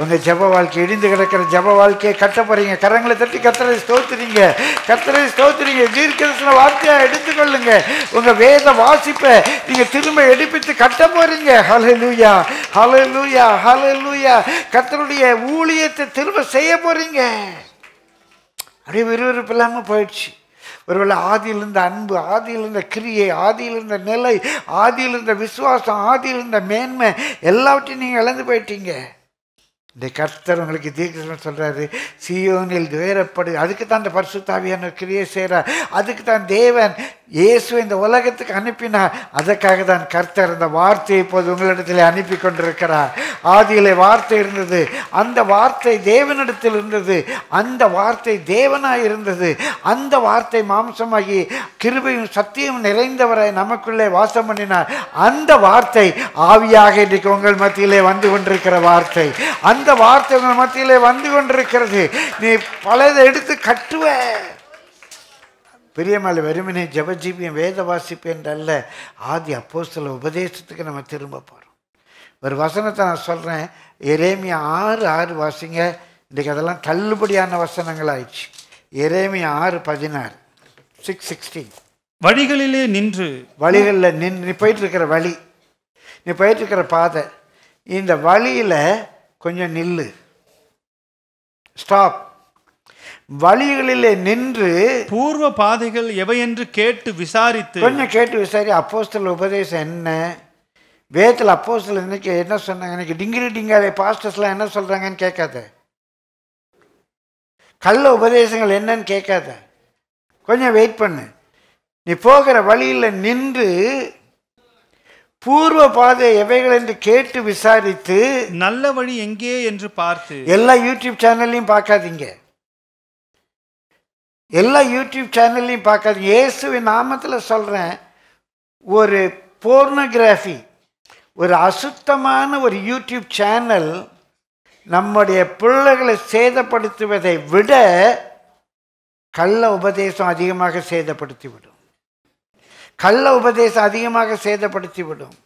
A: உங்கள் ஜப வாழ்க்கை இடிந்து கிடக்கிற ஜப வாழ்க்கையை கட்ட போகிறீங்க கரங்களை தட்டி கர்த்தரை ஸ்தோத்துறீங்க கர்த்தரை ஸ்தோத்துறீங்க தீர்க்கதர்சன வார்த்தையாக எடுத்துக்கொள்ளுங்க உங்கள் வேத வாசிப்பை நீங்கள் திரும்ப எடுப்பித்து கட்ட போகிறீங்க ஹலோ லூயா ஹலோ லூயா ஹலோ லூயா கத்தருடைய ஊழியத்தை திரும்ப செய்ய போகிறீங்க அப்படியே விறுவிறுப்பு இல்லாமல் போயிடுச்சு ஒருவேளை ஆதியிலிருந்த அன்பு ஆதியிலிருந்த கிரியை ஆதியிலிருந்த நிலை ஆதியிலிருந்த விசுவாசம் ஆதியிலிருந்த மேன்மை எல்லாவற்றையும் நீங்கள் இழந்து போயிட்டீங்க இந்த கர்த்தர் உங்களுக்கு தீர்க்கம் சொல்கிறாரு சியோனில் துயரப்படு அதுக்கு தான் இந்த பரிசுத்தாவியான கிரியை செய்கிறார் அதுக்கு தான் தேவன் இயேசு இந்த உலகத்துக்கு அனுப்பினார் அதற்காக தான் கர்த்தர் இந்த வார்த்தையை இப்போது உங்களிடத்தில் அனுப்பி கொண்டிருக்கிறார் ஆதியிலே வார்த்தை இருந்தது அந்த வார்த்தை தேவனிடத்தில் இருந்தது அந்த வார்த்தை தேவனாய் இருந்தது அந்த வார்த்தை மாம்சமாகி கிருபையும் சத்தியம் நிறைந்தவரை நமக்குள்ளே வாசம் பண்ணினார் அந்த வார்த்தை ஆவியாக இன்றைக்கு உங்கள் மத்தியிலே வந்து கொண்டிருக்கிற வார்த்தை அந்த வார்த்தை உங்கள் மத்தியிலே வந்து கொண்டிருக்கிறது நீ பலதை எடுத்து கட்டுவே பிரியமல் வெறுமனே ஜபஜீவியம் வேத வாசிப்பு அல்ல ஆதி அப்போ சில உபதேசத்துக்கு நம்ம திரும்ப போகிறோம் ஒரு வசனத்தை நான் சொல்கிறேன் எரேமியா ஆறு ஆறு வாசிங்க இன்றைக்கி அதெல்லாம் தள்ளுபடியான வசனங்கள் ஆயிடுச்சு எரேமியா ஆறு பதினாறு சிக்ஸ் சிக்ஸ்டீன் வழிகளிலே நின்று வழிகளில் நின்று நீ போயிட்டுருக்கிற வழி நீ போயிட்டுருக்கிற பாதை
C: இந்த வழியில் கொஞ்சம் நில்லு ஸ்டாப் வழிகளிலே நின்று பூர்வ பாதைகள் எவை என்று கேட்டு விசாரித்து கொஞ்சம்
A: கேட்டு விசாரி அப்போஸ்தல் உபதேசம் என்ன வேதத்தில் அப்போஸ்தல் இன்னைக்கு என்ன சொன்னாங்க இன்னைக்கு டிங்கிரி டிங்காரே பாஸ்டர்ஸ்லாம் என்ன சொல்கிறாங்கன்னு கேட்காத கள்ள உபதேசங்கள் என்னன்னு கேட்காத கொஞ்சம் வெயிட் பண்ணு நீ போகிற வழியில் நின்று பூர்வ பாதை எவைகள் என்று கேட்டு விசாரித்து நல்ல வழி எங்கே என்று பார்த்து எல்லா யூடியூப் சேனல்லையும் பார்க்காதீங்க எல்லா யூடியூப் சேனல்லையும் பார்க்காது இயேசுவின் நாமத்தில் சொல்கிறேன் ஒரு போர்னோகிராஃபி ஒரு அசுத்தமான ஒரு யூடியூப் சேனல் நம்முடைய பிள்ளைகளை சேதப்படுத்துவதை விட கள்ள உபதேசம் அதிகமாக சேதப்படுத்தி விடும் கள்ள உபதேசம் அதிகமாக சேதப்படுத்தி விடும்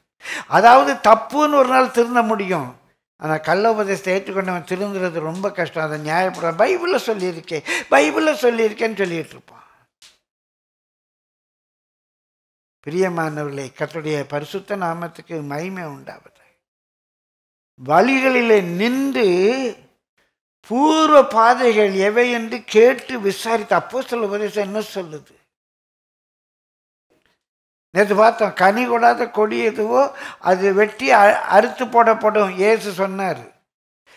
A: அதாவது தப்புன்னு ஒரு நாள் திருந்த முடியும் ஆனால் கள்ள உபதேசத்தை ஏற்றுக்கொண்டவன் திருந்துறது ரொம்ப கஷ்டம் அதை நியாயப்பட பைபிளில் சொல்லியிருக்கேன் பைபிளில் சொல்லியிருக்கேன்னு சொல்லிகிட்டு இருப்பான் பிரியமானவர்களை கத்துடைய பரிசுத்த நாமத்துக்கு மகிமை உண்டாவது வழிகளிலே நின்று பூர்வ பாதைகள் எவை என்று கேட்டு விசாரித்த அப்போ சொல்ல உபதேசம் என்ன சொல்லுது நேற்று பார்த்தோம் கனி கூடாத கொடி எதுவோ அது வெட்டி அறுத்து போடப்படும் ஏசு சொன்னார்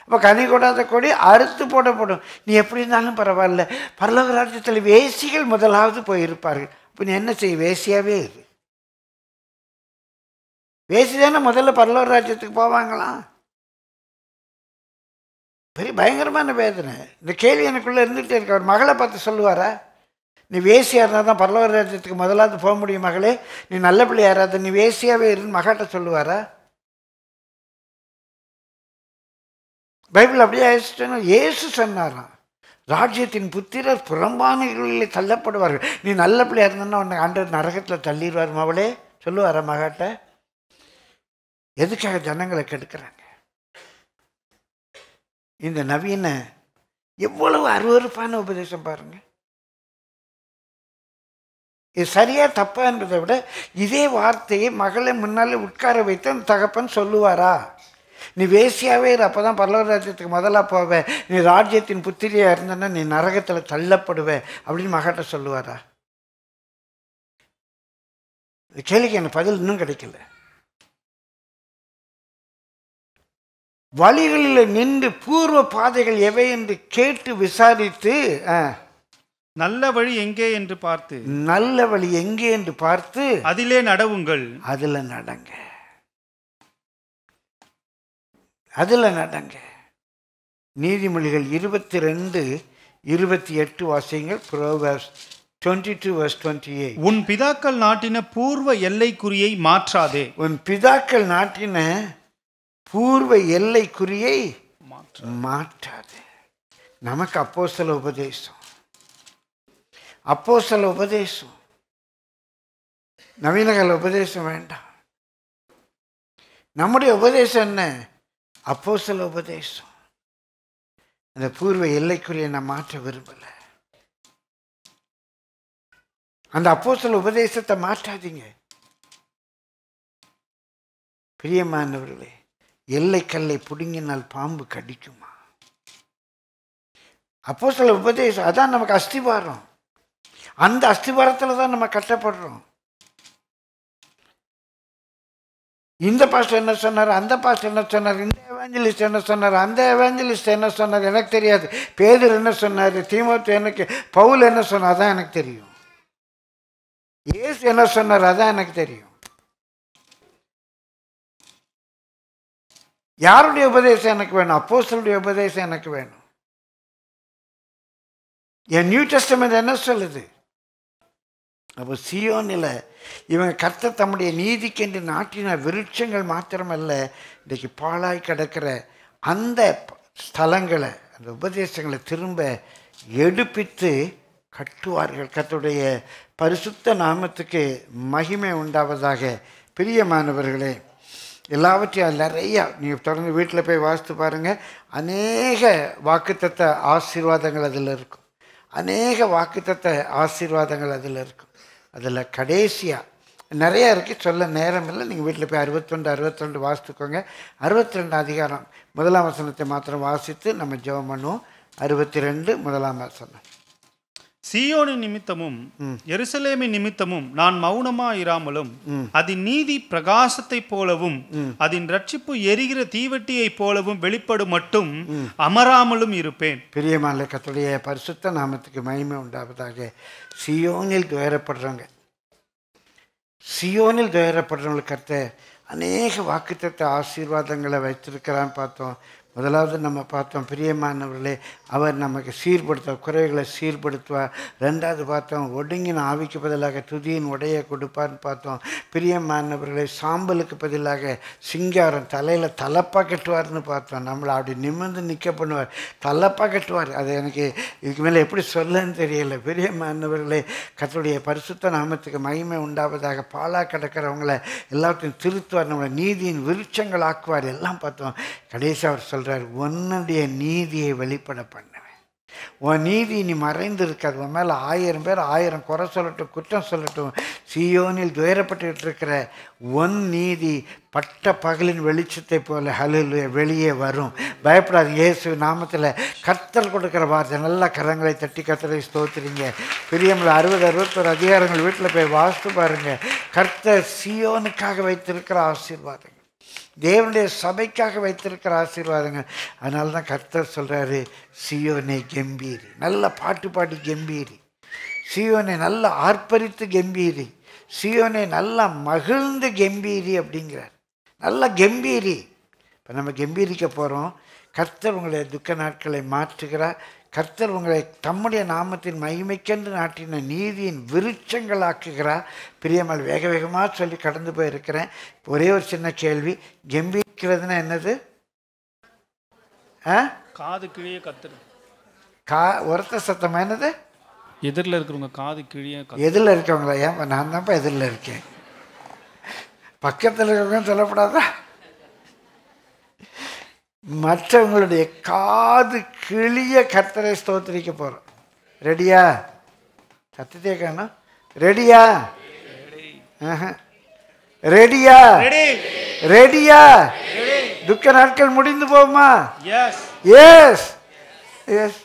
A: இப்போ கனி கூடாத கொடி அறுத்து போடப்படும் நீ எப்படி இருந்தாலும் பரவாயில்ல பரலோக ராஜ்யத்தில் வேசிகள் முதலாவது போயிருப்பார்கள் இப்போ நீ என்ன செய்ய வேசியாகவே இரு
B: வேசி தானே முதல்ல பரலோக ராஜ்யத்துக்கு போவாங்களாம் பெரிய பயங்கரமான வேதனை இந்த கேள்வி எனக்குள்ளே இருந்துகிட்டே
A: இருக்க அவர் மகளை பார்த்து சொல்லுவாரா நீ வேசியாக இருந்தால் தான் பரலோக ராஜ்யத்துக்கு முதலாவது போக முடியும் மகளே நீ நல்ல பிள்ளையாக நீ வேசியாகவே இருந்து மகாட்ட சொல்லுவாரா பைபிள் அப்படியே அழைச்சிட்டேன்னா ஏசு சொன்னாராம் ராஜ்யத்தின் புத்திரர் புறம்பானைகளில் தள்ளப்படுவார்கள் நீ நல்ல பிள்ளையாக இருந்தேன்னா உன்னை ஆண்டர் நரகத்தில் தள்ளிடுவார் மவளே சொல்லுவாரா மகாட்ட எதுக்காக ஜனங்களை கெடுக்கிறாங்க
B: இந்த நவீன எவ்வளவு அருவறுப்பான உபதேசம் பாருங்கள் இது சரியாக தப்பா என்பதை விட
A: இதே வார்த்தையை மகளை முன்னாலே உட்கார வைத்து அந்த தகப்பன் சொல்லுவாரா நீ வேசியாகவே இரு அப்போ தான் பல்லவ ராஜ்யத்துக்கு முதலாக போவேன் நீ ராஜ்யத்தின் புத்திரியாக இருந்தன்னா நீ
B: நரகத்தில் தள்ளப்படுவேன் அப்படின்னு மகாட்ட சொல்லுவாரா இந்த கேள்விக்கு எனக்கு பதில் இன்னும் கிடைக்கல
A: வழிகளில் நின்று பூர்வ பாதைகள் எவை என்று கேட்டு விசாரித்து
C: நல்ல வழி எங்கே என்று பார்த்து நல்ல வழி எங்கே என்று பார்த்து அதிலே நடவுங்கள் அதில் நடங்க
A: அதில் நடங்க நீதிமொழிகள் இருபத்தி ரெண்டு இருபத்தி எட்டு வாசியங்கள் ப்ரோவேர்ஸ் உன் பிதாக்கள் நாட்டின பூர்வ எல்லைக்குறியை மாற்றாதே உன் பிதாக்கள் நாட்டின பூர்வ எல்லைக்குறியை மாற்றாதே நமக்கு அப்போ சில உபதேசம் அப்போசல் உபதேசம் நவீனகால உபதேசம் வேண்டாம் நம்முடைய உபதேசம் என்ன அப்போசல் உபதேசம் அந்த பூர்வ எல்லைக்குரிய நான் மாற்ற விரும்பலை
B: அந்த அப்போசல் உபதேசத்தை மாற்றாதீங்க பிரியமானவர்களே எல்லைக்கல்லை
A: பிடுங்கினால் பாம்பு கடிக்குமா அப்போ சில உபதேசம் அதான் நமக்கு அஸ்திவாரம் அந்த அஸ்திபாரத்தில் தான் நம்ம கஷ்டப்படுறோம் இந்த பாஸ்டர் என்ன சொன்னார் அந்த பாஸ்டர் என்ன சொன்னார் இந்த எவாஞ்சலிஸ்ட் என்ன சொன்னார் அந்த எவாஞ்சலிஸ்ட் என்ன சொன்னார் எனக்கு தெரியாது பேதர் என்ன சொன்னார் தீமத்து
B: எனக்கு பவுல் என்ன சொன்னார் தான் எனக்கு தெரியும் ஏசு என்ன சொன்னார் அதான் எனக்கு தெரியும் யாருடைய உபதேசம் எனக்கு வேணும் அப்போ உபதேசம் எனக்கு வேணும்
A: என் நியூ டெஸ்டமெண்ட் என்ன சொல்லுது அப்போ சியோனில் இவங்க கர்த்த தம்முடைய நீதிக்கென்று நாட்டின விருட்சங்கள் மாத்திரமல்ல இன்றைக்கு பாழாய் கிடக்கிற அந்த ஸ்தலங்களை அந்த உபதேசங்களை திரும்ப எடுப்பித்து கட்டுவார்கள் கத்துடைய பரிசுத்த நாமத்துக்கு மகிமை உண்டாவதாக பிரியமானவர்களே எல்லாவற்றையும் நிறையா நீங்கள் தொடர்ந்து வீட்டில் போய் வாசித்து பாருங்கள் அநேக வாக்குத்த ஆசீர்வாதங்கள் அதில் இருக்கும் அநேக வாக்குத்த ஆசீர்வாதங்கள் அதில் இருக்கும் அதில் கடைசியாக நிறையா இருக்குது சொல்ல நேரம் இல்லை நீங்கள் வீட்டில் போய் அறுபத்தொண்டு அறுபத்திரெண்டு வாசித்துக்கோங்க அறுபத்தி ரெண்டு அதிகாரம் முதலாம் வசனத்தை மாத்திரம் வாசித்து நம்ம ஜெபம் பண்ணுவோம் அறுபத்தி ரெண்டு முதலாம் வசனம்
C: சியோனின் நிமித்தமும் எருசலேமின் நிமித்தமும் நான் மௌனமா இராமலும் அதன் நீதி பிரகாசத்தை போலவும் அதன் ரட்சிப்பு எரிகிற தீவட்டியை போலவும் வெளிப்படும் மட்டும் அமராமலும் இருப்பேன் பிரியமான கத்துடைய பரிசுத்த
A: நாமத்துக்கு மகிமை உண்டாவதாக சியோனில் துயரப்படுறவங்க சியோனில் துயரப்படுறவங்களுக்கு கருத்த அநேக வாக்குத்த ஆசீர்வாதங்களை வைத்திருக்கிறான்னு பார்த்தோம் முதலாவது நம்ம பார்த்தோம் பிரியமானவர்களே அவர் நமக்கு சீர்படுத்துவார் குறைகளை சீர்படுத்துவார் ரெண்டாவது பார்த்தோம் ஒடுங்கின ஆவிக்கு பதிலாக துதியின் உடையை கொடுப்பார்னு பார்த்தோம் பிரியமானவர்களை சாம்பலுக்கு பதிலாக சிங்காரம் தலையில் தலப்பாக கட்டுவார்னு பார்த்தோம் நம்மளை அப்படி நிமிர்ந்து நிற்க பண்ணுவார் தலப்பாக கட்டுவார் அது எனக்கு இதுக்கு மேலே எப்படி சொல்லன்னு தெரியல பிரியமானவர்களே கத்தோடைய பரிசுத்த நாமத்துக்கு மகிமை உண்டாவதாக பாலாக கிடக்கிறவங்களை எல்லாத்தையும் திருத்துவார் நம்மளை நீதியின் விருட்சங்கள் ஆக்குவார் எல்லாம் பார்த்தோம் கடைசி அவர் சொல்ல சொல்கிறார் உன்னுடைய நீதியை வெளிப்பட பண்ணுவேன் உன் நீதி நீ மறைந்து இருக்காது உன் மேலே ஆயிரம் பேர் ஆயிரம் குறை சொல்லட்டும் குற்றம் சொல்லட்டும் சியோனில் துயரப்பட்டு இருக்கிற ஒன் நீதி பட்ட பகலின் வெளிச்சத்தை போல ஹலுலுய வெளியே வரும் பயப்படாது இயேசு நாமத்தில் கத்தல் கொடுக்குற வார்த்தை நல்லா கரங்களை தட்டி கத்தரை ஸ்தோத்துறீங்க பிரியமில் அறுபது அறுபத்தொரு அதிகாரங்கள் வீட்டில் போய் வாசித்து பாருங்கள் கர்த்தர் சியோனுக்காக வைத்திருக்கிற ஆசீர்வாதங்கள் தேவனுடைய சபைக்காக வைத்திருக்கிற ஆசீர்வாதங்க அதனால தான் கர்த்தர் சொல்கிறாரு சியோனே கெம்பீரி நல்ல பாட்டு பாடி கெம்பீரி சியோனை நல்லா ஆர்ப்பரித்து கெம்பீரி சியோனை நல்லா மகிழ்ந்து கெம்பீரி அப்படிங்கிறார் நல்லா கெம்பீரி இப்போ நம்ம கெம்பீரிக்க போகிறோம் கர்த்தர் உங்களுடைய துக்க நாட்களை மாற்றுகிறார் கர்த்தர் உங்களை தம்முடைய நாமத்தின் மகிமைக்கென்று நாட்டின நீதியின் விருட்சங்களாக்குகிறார் பிரியமல் வேக வேகமாக சொல்லி கடந்து போயிருக்கிறேன் ஒரே ஒரு சின்ன கேள்வி கெம்பிக்கிறதுனா என்னது ஆ
C: காது கிழிய கத்துரு
A: கா ஒருத்த சத்தம்
C: என்னது எதிரில் இருக்கிறவங்க காது கிழிய
A: எதிரில் இருக்கவங்களா ஏன் நான் தான்ப்பா எதிரில் இருக்கேன் பக்கத்தில் இருக்கிறவங்க சொல்லப்படாதா மற்றவங்களுடைய காது கிளிய கர்த்தரை ஸ்தோத்திரிக்க போகிறோம் ரெடியா சத்தத்தையே காணும் ரெடியா ரெடியா ரெடியா துக்க நாட்கள் முடிந்து போகுமா எஸ் எஸ்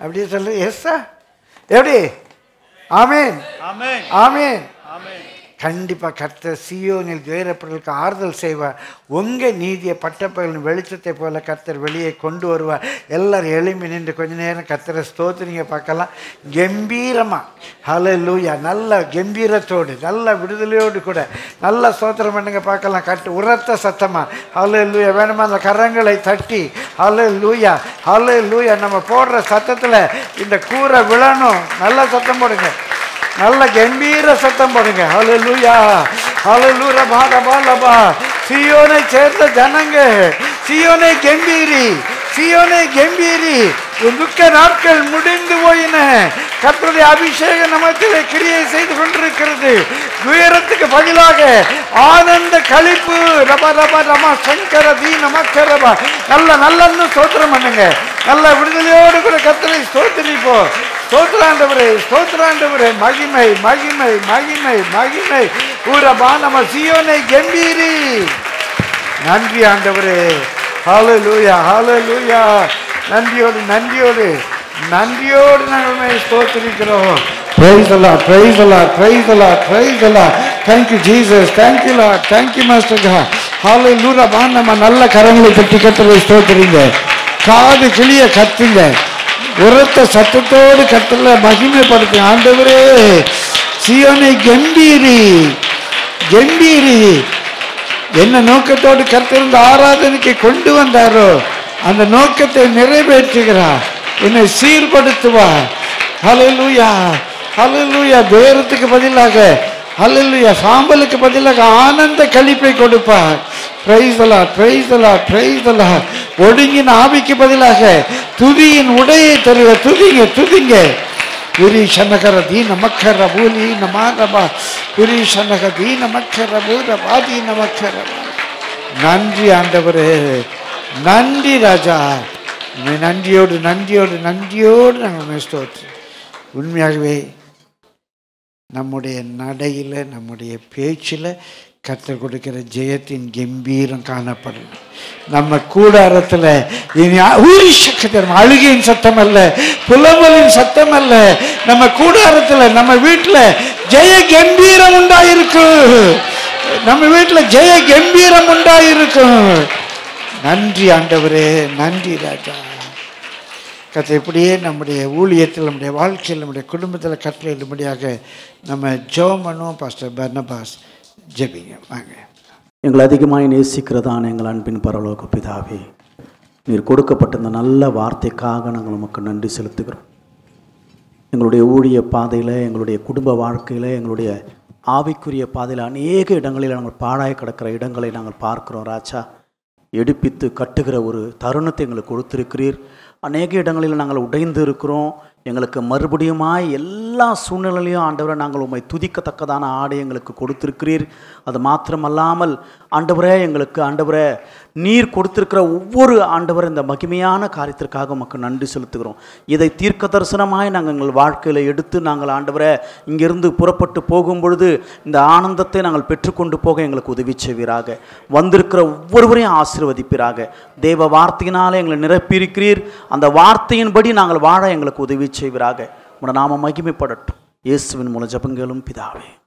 A: அப்படியே சொல்லு எஸ்ஸா எப்படி ஆமீன் ஆமீன் ஆமீன் கண்டிப்பாக கர்த்த சியோனில் துயரப்படலுக்கு ஆறுதல் செய்வார் உங்கள் நீதியை பட்டப்பகலின் வெளிச்சத்தை போல கர்த்தர் வெளியே கொண்டு வருவார் எல்லோரும் எளிமை நின்று கொஞ்ச நேரம் கர்த்தரை ஸ்தோத்திரிங்க பார்க்கலாம் கம்பீரமாக ஹலோ லூயா நல்ல கம்பீரத்தோடு நல்ல விடுதலையோடு கூட நல்ல ஸ்தோத்திரம் பண்ணுங்க பார்க்கலாம் கட்டு உரத்த சத்தமாக ஹலோ லூயா வேணுமா அந்த கரங்களை தட்டி ஹலோ லூயா ஹலோ லூயா நம்ம போடுற சத்தத்தில் இந்த கூரை விழணும் நல்ல சத்தம் போடுங்க நல்ல கம்பீர சத்தம் போடுங்க ஹலோ லூயா ஹலோ லூர சியோனை சேர்ந்த ஜனங்க சியோனை கம்பீரி சியோனை கம்பீரி துக்க நாட்கள் முடிந்து போயின கத்தருடைய அபிஷேக நமக்கு கிரியை செய்து கொண்டிருக்கிறது துயரத்துக்கு பதிலாக ஆனந்த கழிப்பு ரப ரப ரமா சங்கர தீ நமக்கரபா நல்ல நல்லன்னு சோத்திரம் பண்ணுங்க நல்ல விடுதலையோடு கூட கத்தரை சோத்திரிப்போம் ஸ்தோத்ராண்டவரே ஸ்தோத்ராண்டவரே மகிமை மகிமை மகிமை மகிமை ஊரபா நம்ம சியோனை கம்பீரி நன்றி ஆண்டவரே ஹாலோ லூயா ஹாலோ லூயா நன்றியோடு நன்றியோடு நன்றியோடு நாங்கள் ஸ்தோத்திரிக்கிறோம் Praise the Lord, praise the Lord, praise the Lord, praise the Lord. Thank you, Jesus. Thank you, Lord. நம்ம நல்ல கரங்களை தட்டி கட்டுறதை ஸ்தோத்திரிங்க காது கிளிய கத்துங்க உரத்த சத்தத்தோடு கத்தல மகிமைப்படுத்தும் ஆண்டவரே சியோனை கம்பீரி கம்பீரி என்ன நோக்கத்தோடு கத்திருந்த ஆராதனைக்கு கொண்டு வந்தாரோ அந்த நோக்கத்தை நிறைவேற்றுகிறார் என்னை சீர்படுத்துவார் ஹலலுயா ஹலலுயா துயரத்துக்கு பதிலாக ஹலலுயா சாம்பலுக்கு பதிலாக ஆனந்த கழிப்பை கொடுப்பார் பிரைசலா பிரைசலா பிரைசலா ஒடுங்கின் ஆவிக்கு பதிலாக துதியின் உடையை தருக துதிங்க துதிங்க குரி சனகர தீன மக்கர பூலி நமாரபா புரி சனக தீன மக்கர பூர தீன மக்கர நன்றி ஆண்டவரே நன்றி ராஜா நன்றியோடு நன்றியோடு நன்றியோடு நாங்கள் மேஸ்தோற்று உண்மையாகவே நம்முடைய நடையில் நம்முடைய பேச்சில் கத்தர் கொடுக்கிற ஜெயத்தின் கம்பீரம் காணப்படும் நம்ம கூடாரத்தில் இனி ஊரிஷக்கத்திரம் அழுகையின் சத்தம் அல்ல புலம்பலின் சத்தம் அல்ல நம்ம கூடாரத்தில் நம்ம வீட்டில் ஜெய கம்பீரம் உண்டாயிருக்கும் நம்ம வீட்டில் ஜெய கம்பீரம் உண்டாயிருக்கும் நன்றி ஆண்டவரே நன்றி ராஜா கத்தை இப்படியே நம்முடைய ஊழியத்தில் நம்முடைய வாழ்க்கையில் நம்முடைய குடும்பத்தில் கட்டளை முடியாக நம்ம ஜோமனும் பாஸ்டர்
D: பர்னபாஸ் ஜெபிங்க வாங்க எங்களை அதிகமாக நேசிக்கிறதான எங்கள் அன்பின் பரவலோக பிதாவே நீர் கொடுக்கப்பட்ட இந்த நல்ல வார்த்தைக்காக நாங்கள் உமக்கு நன்றி செலுத்துகிறோம் எங்களுடைய ஊழிய பாதையில் எங்களுடைய குடும்ப வாழ்க்கையில் எங்களுடைய ஆவிக்குரிய பாதையில் அநேக இடங்களில் நாங்கள் பாழாய் கிடக்கிற இடங்களை நாங்கள் பார்க்கிறோம் ராஜா எடுப்பித்து கட்டுகிற ஒரு தருணத்தை எங்களுக்கு கொடுத்துருக்கிறீர் அநேக இடங்களில் நாங்கள் உடைந்து இருக்கிறோம் எங்களுக்கு மறுபடியுமாய் எல்லா சூழ்நிலையிலையும் ஆண்டவரை நாங்கள் உண்மை துதிக்கத்தக்கதான ஆடை எங்களுக்கு கொடுத்திருக்கிறீர் அது மாத்திரமல்லாமல் ஆண்டவரே எங்களுக்கு ஆண்டவரே நீர் கொடுத்திருக்கிற ஒவ்வொரு ஆண்டவர் இந்த மகிமையான காரியத்திற்காக மக்கள் நன்றி செலுத்துகிறோம் இதை தீர்க்க தரிசனமாய் நாங்கள் எங்கள் வாழ்க்கையில் எடுத்து நாங்கள் ஆண்டவரை இங்கிருந்து புறப்பட்டு போகும் பொழுது இந்த ஆனந்தத்தை நாங்கள் பெற்றுக்கொண்டு போக எங்களுக்கு உதவி செய்வீராக வந்திருக்கிற ஒவ்வொருவரையும் ஆசீர்வதிப்பீராக தேவ வார்த்தையினால் எங்களை நிரப்பியிருக்கிறீர் அந்த வார்த்தையின்படி நாங்கள் வாழ எங்களுக்கு உதவி செய்வீராக உன நாம மகிமைப்படட்டும் இயேசுவின் மூல ஜபங்களும் பிதாவே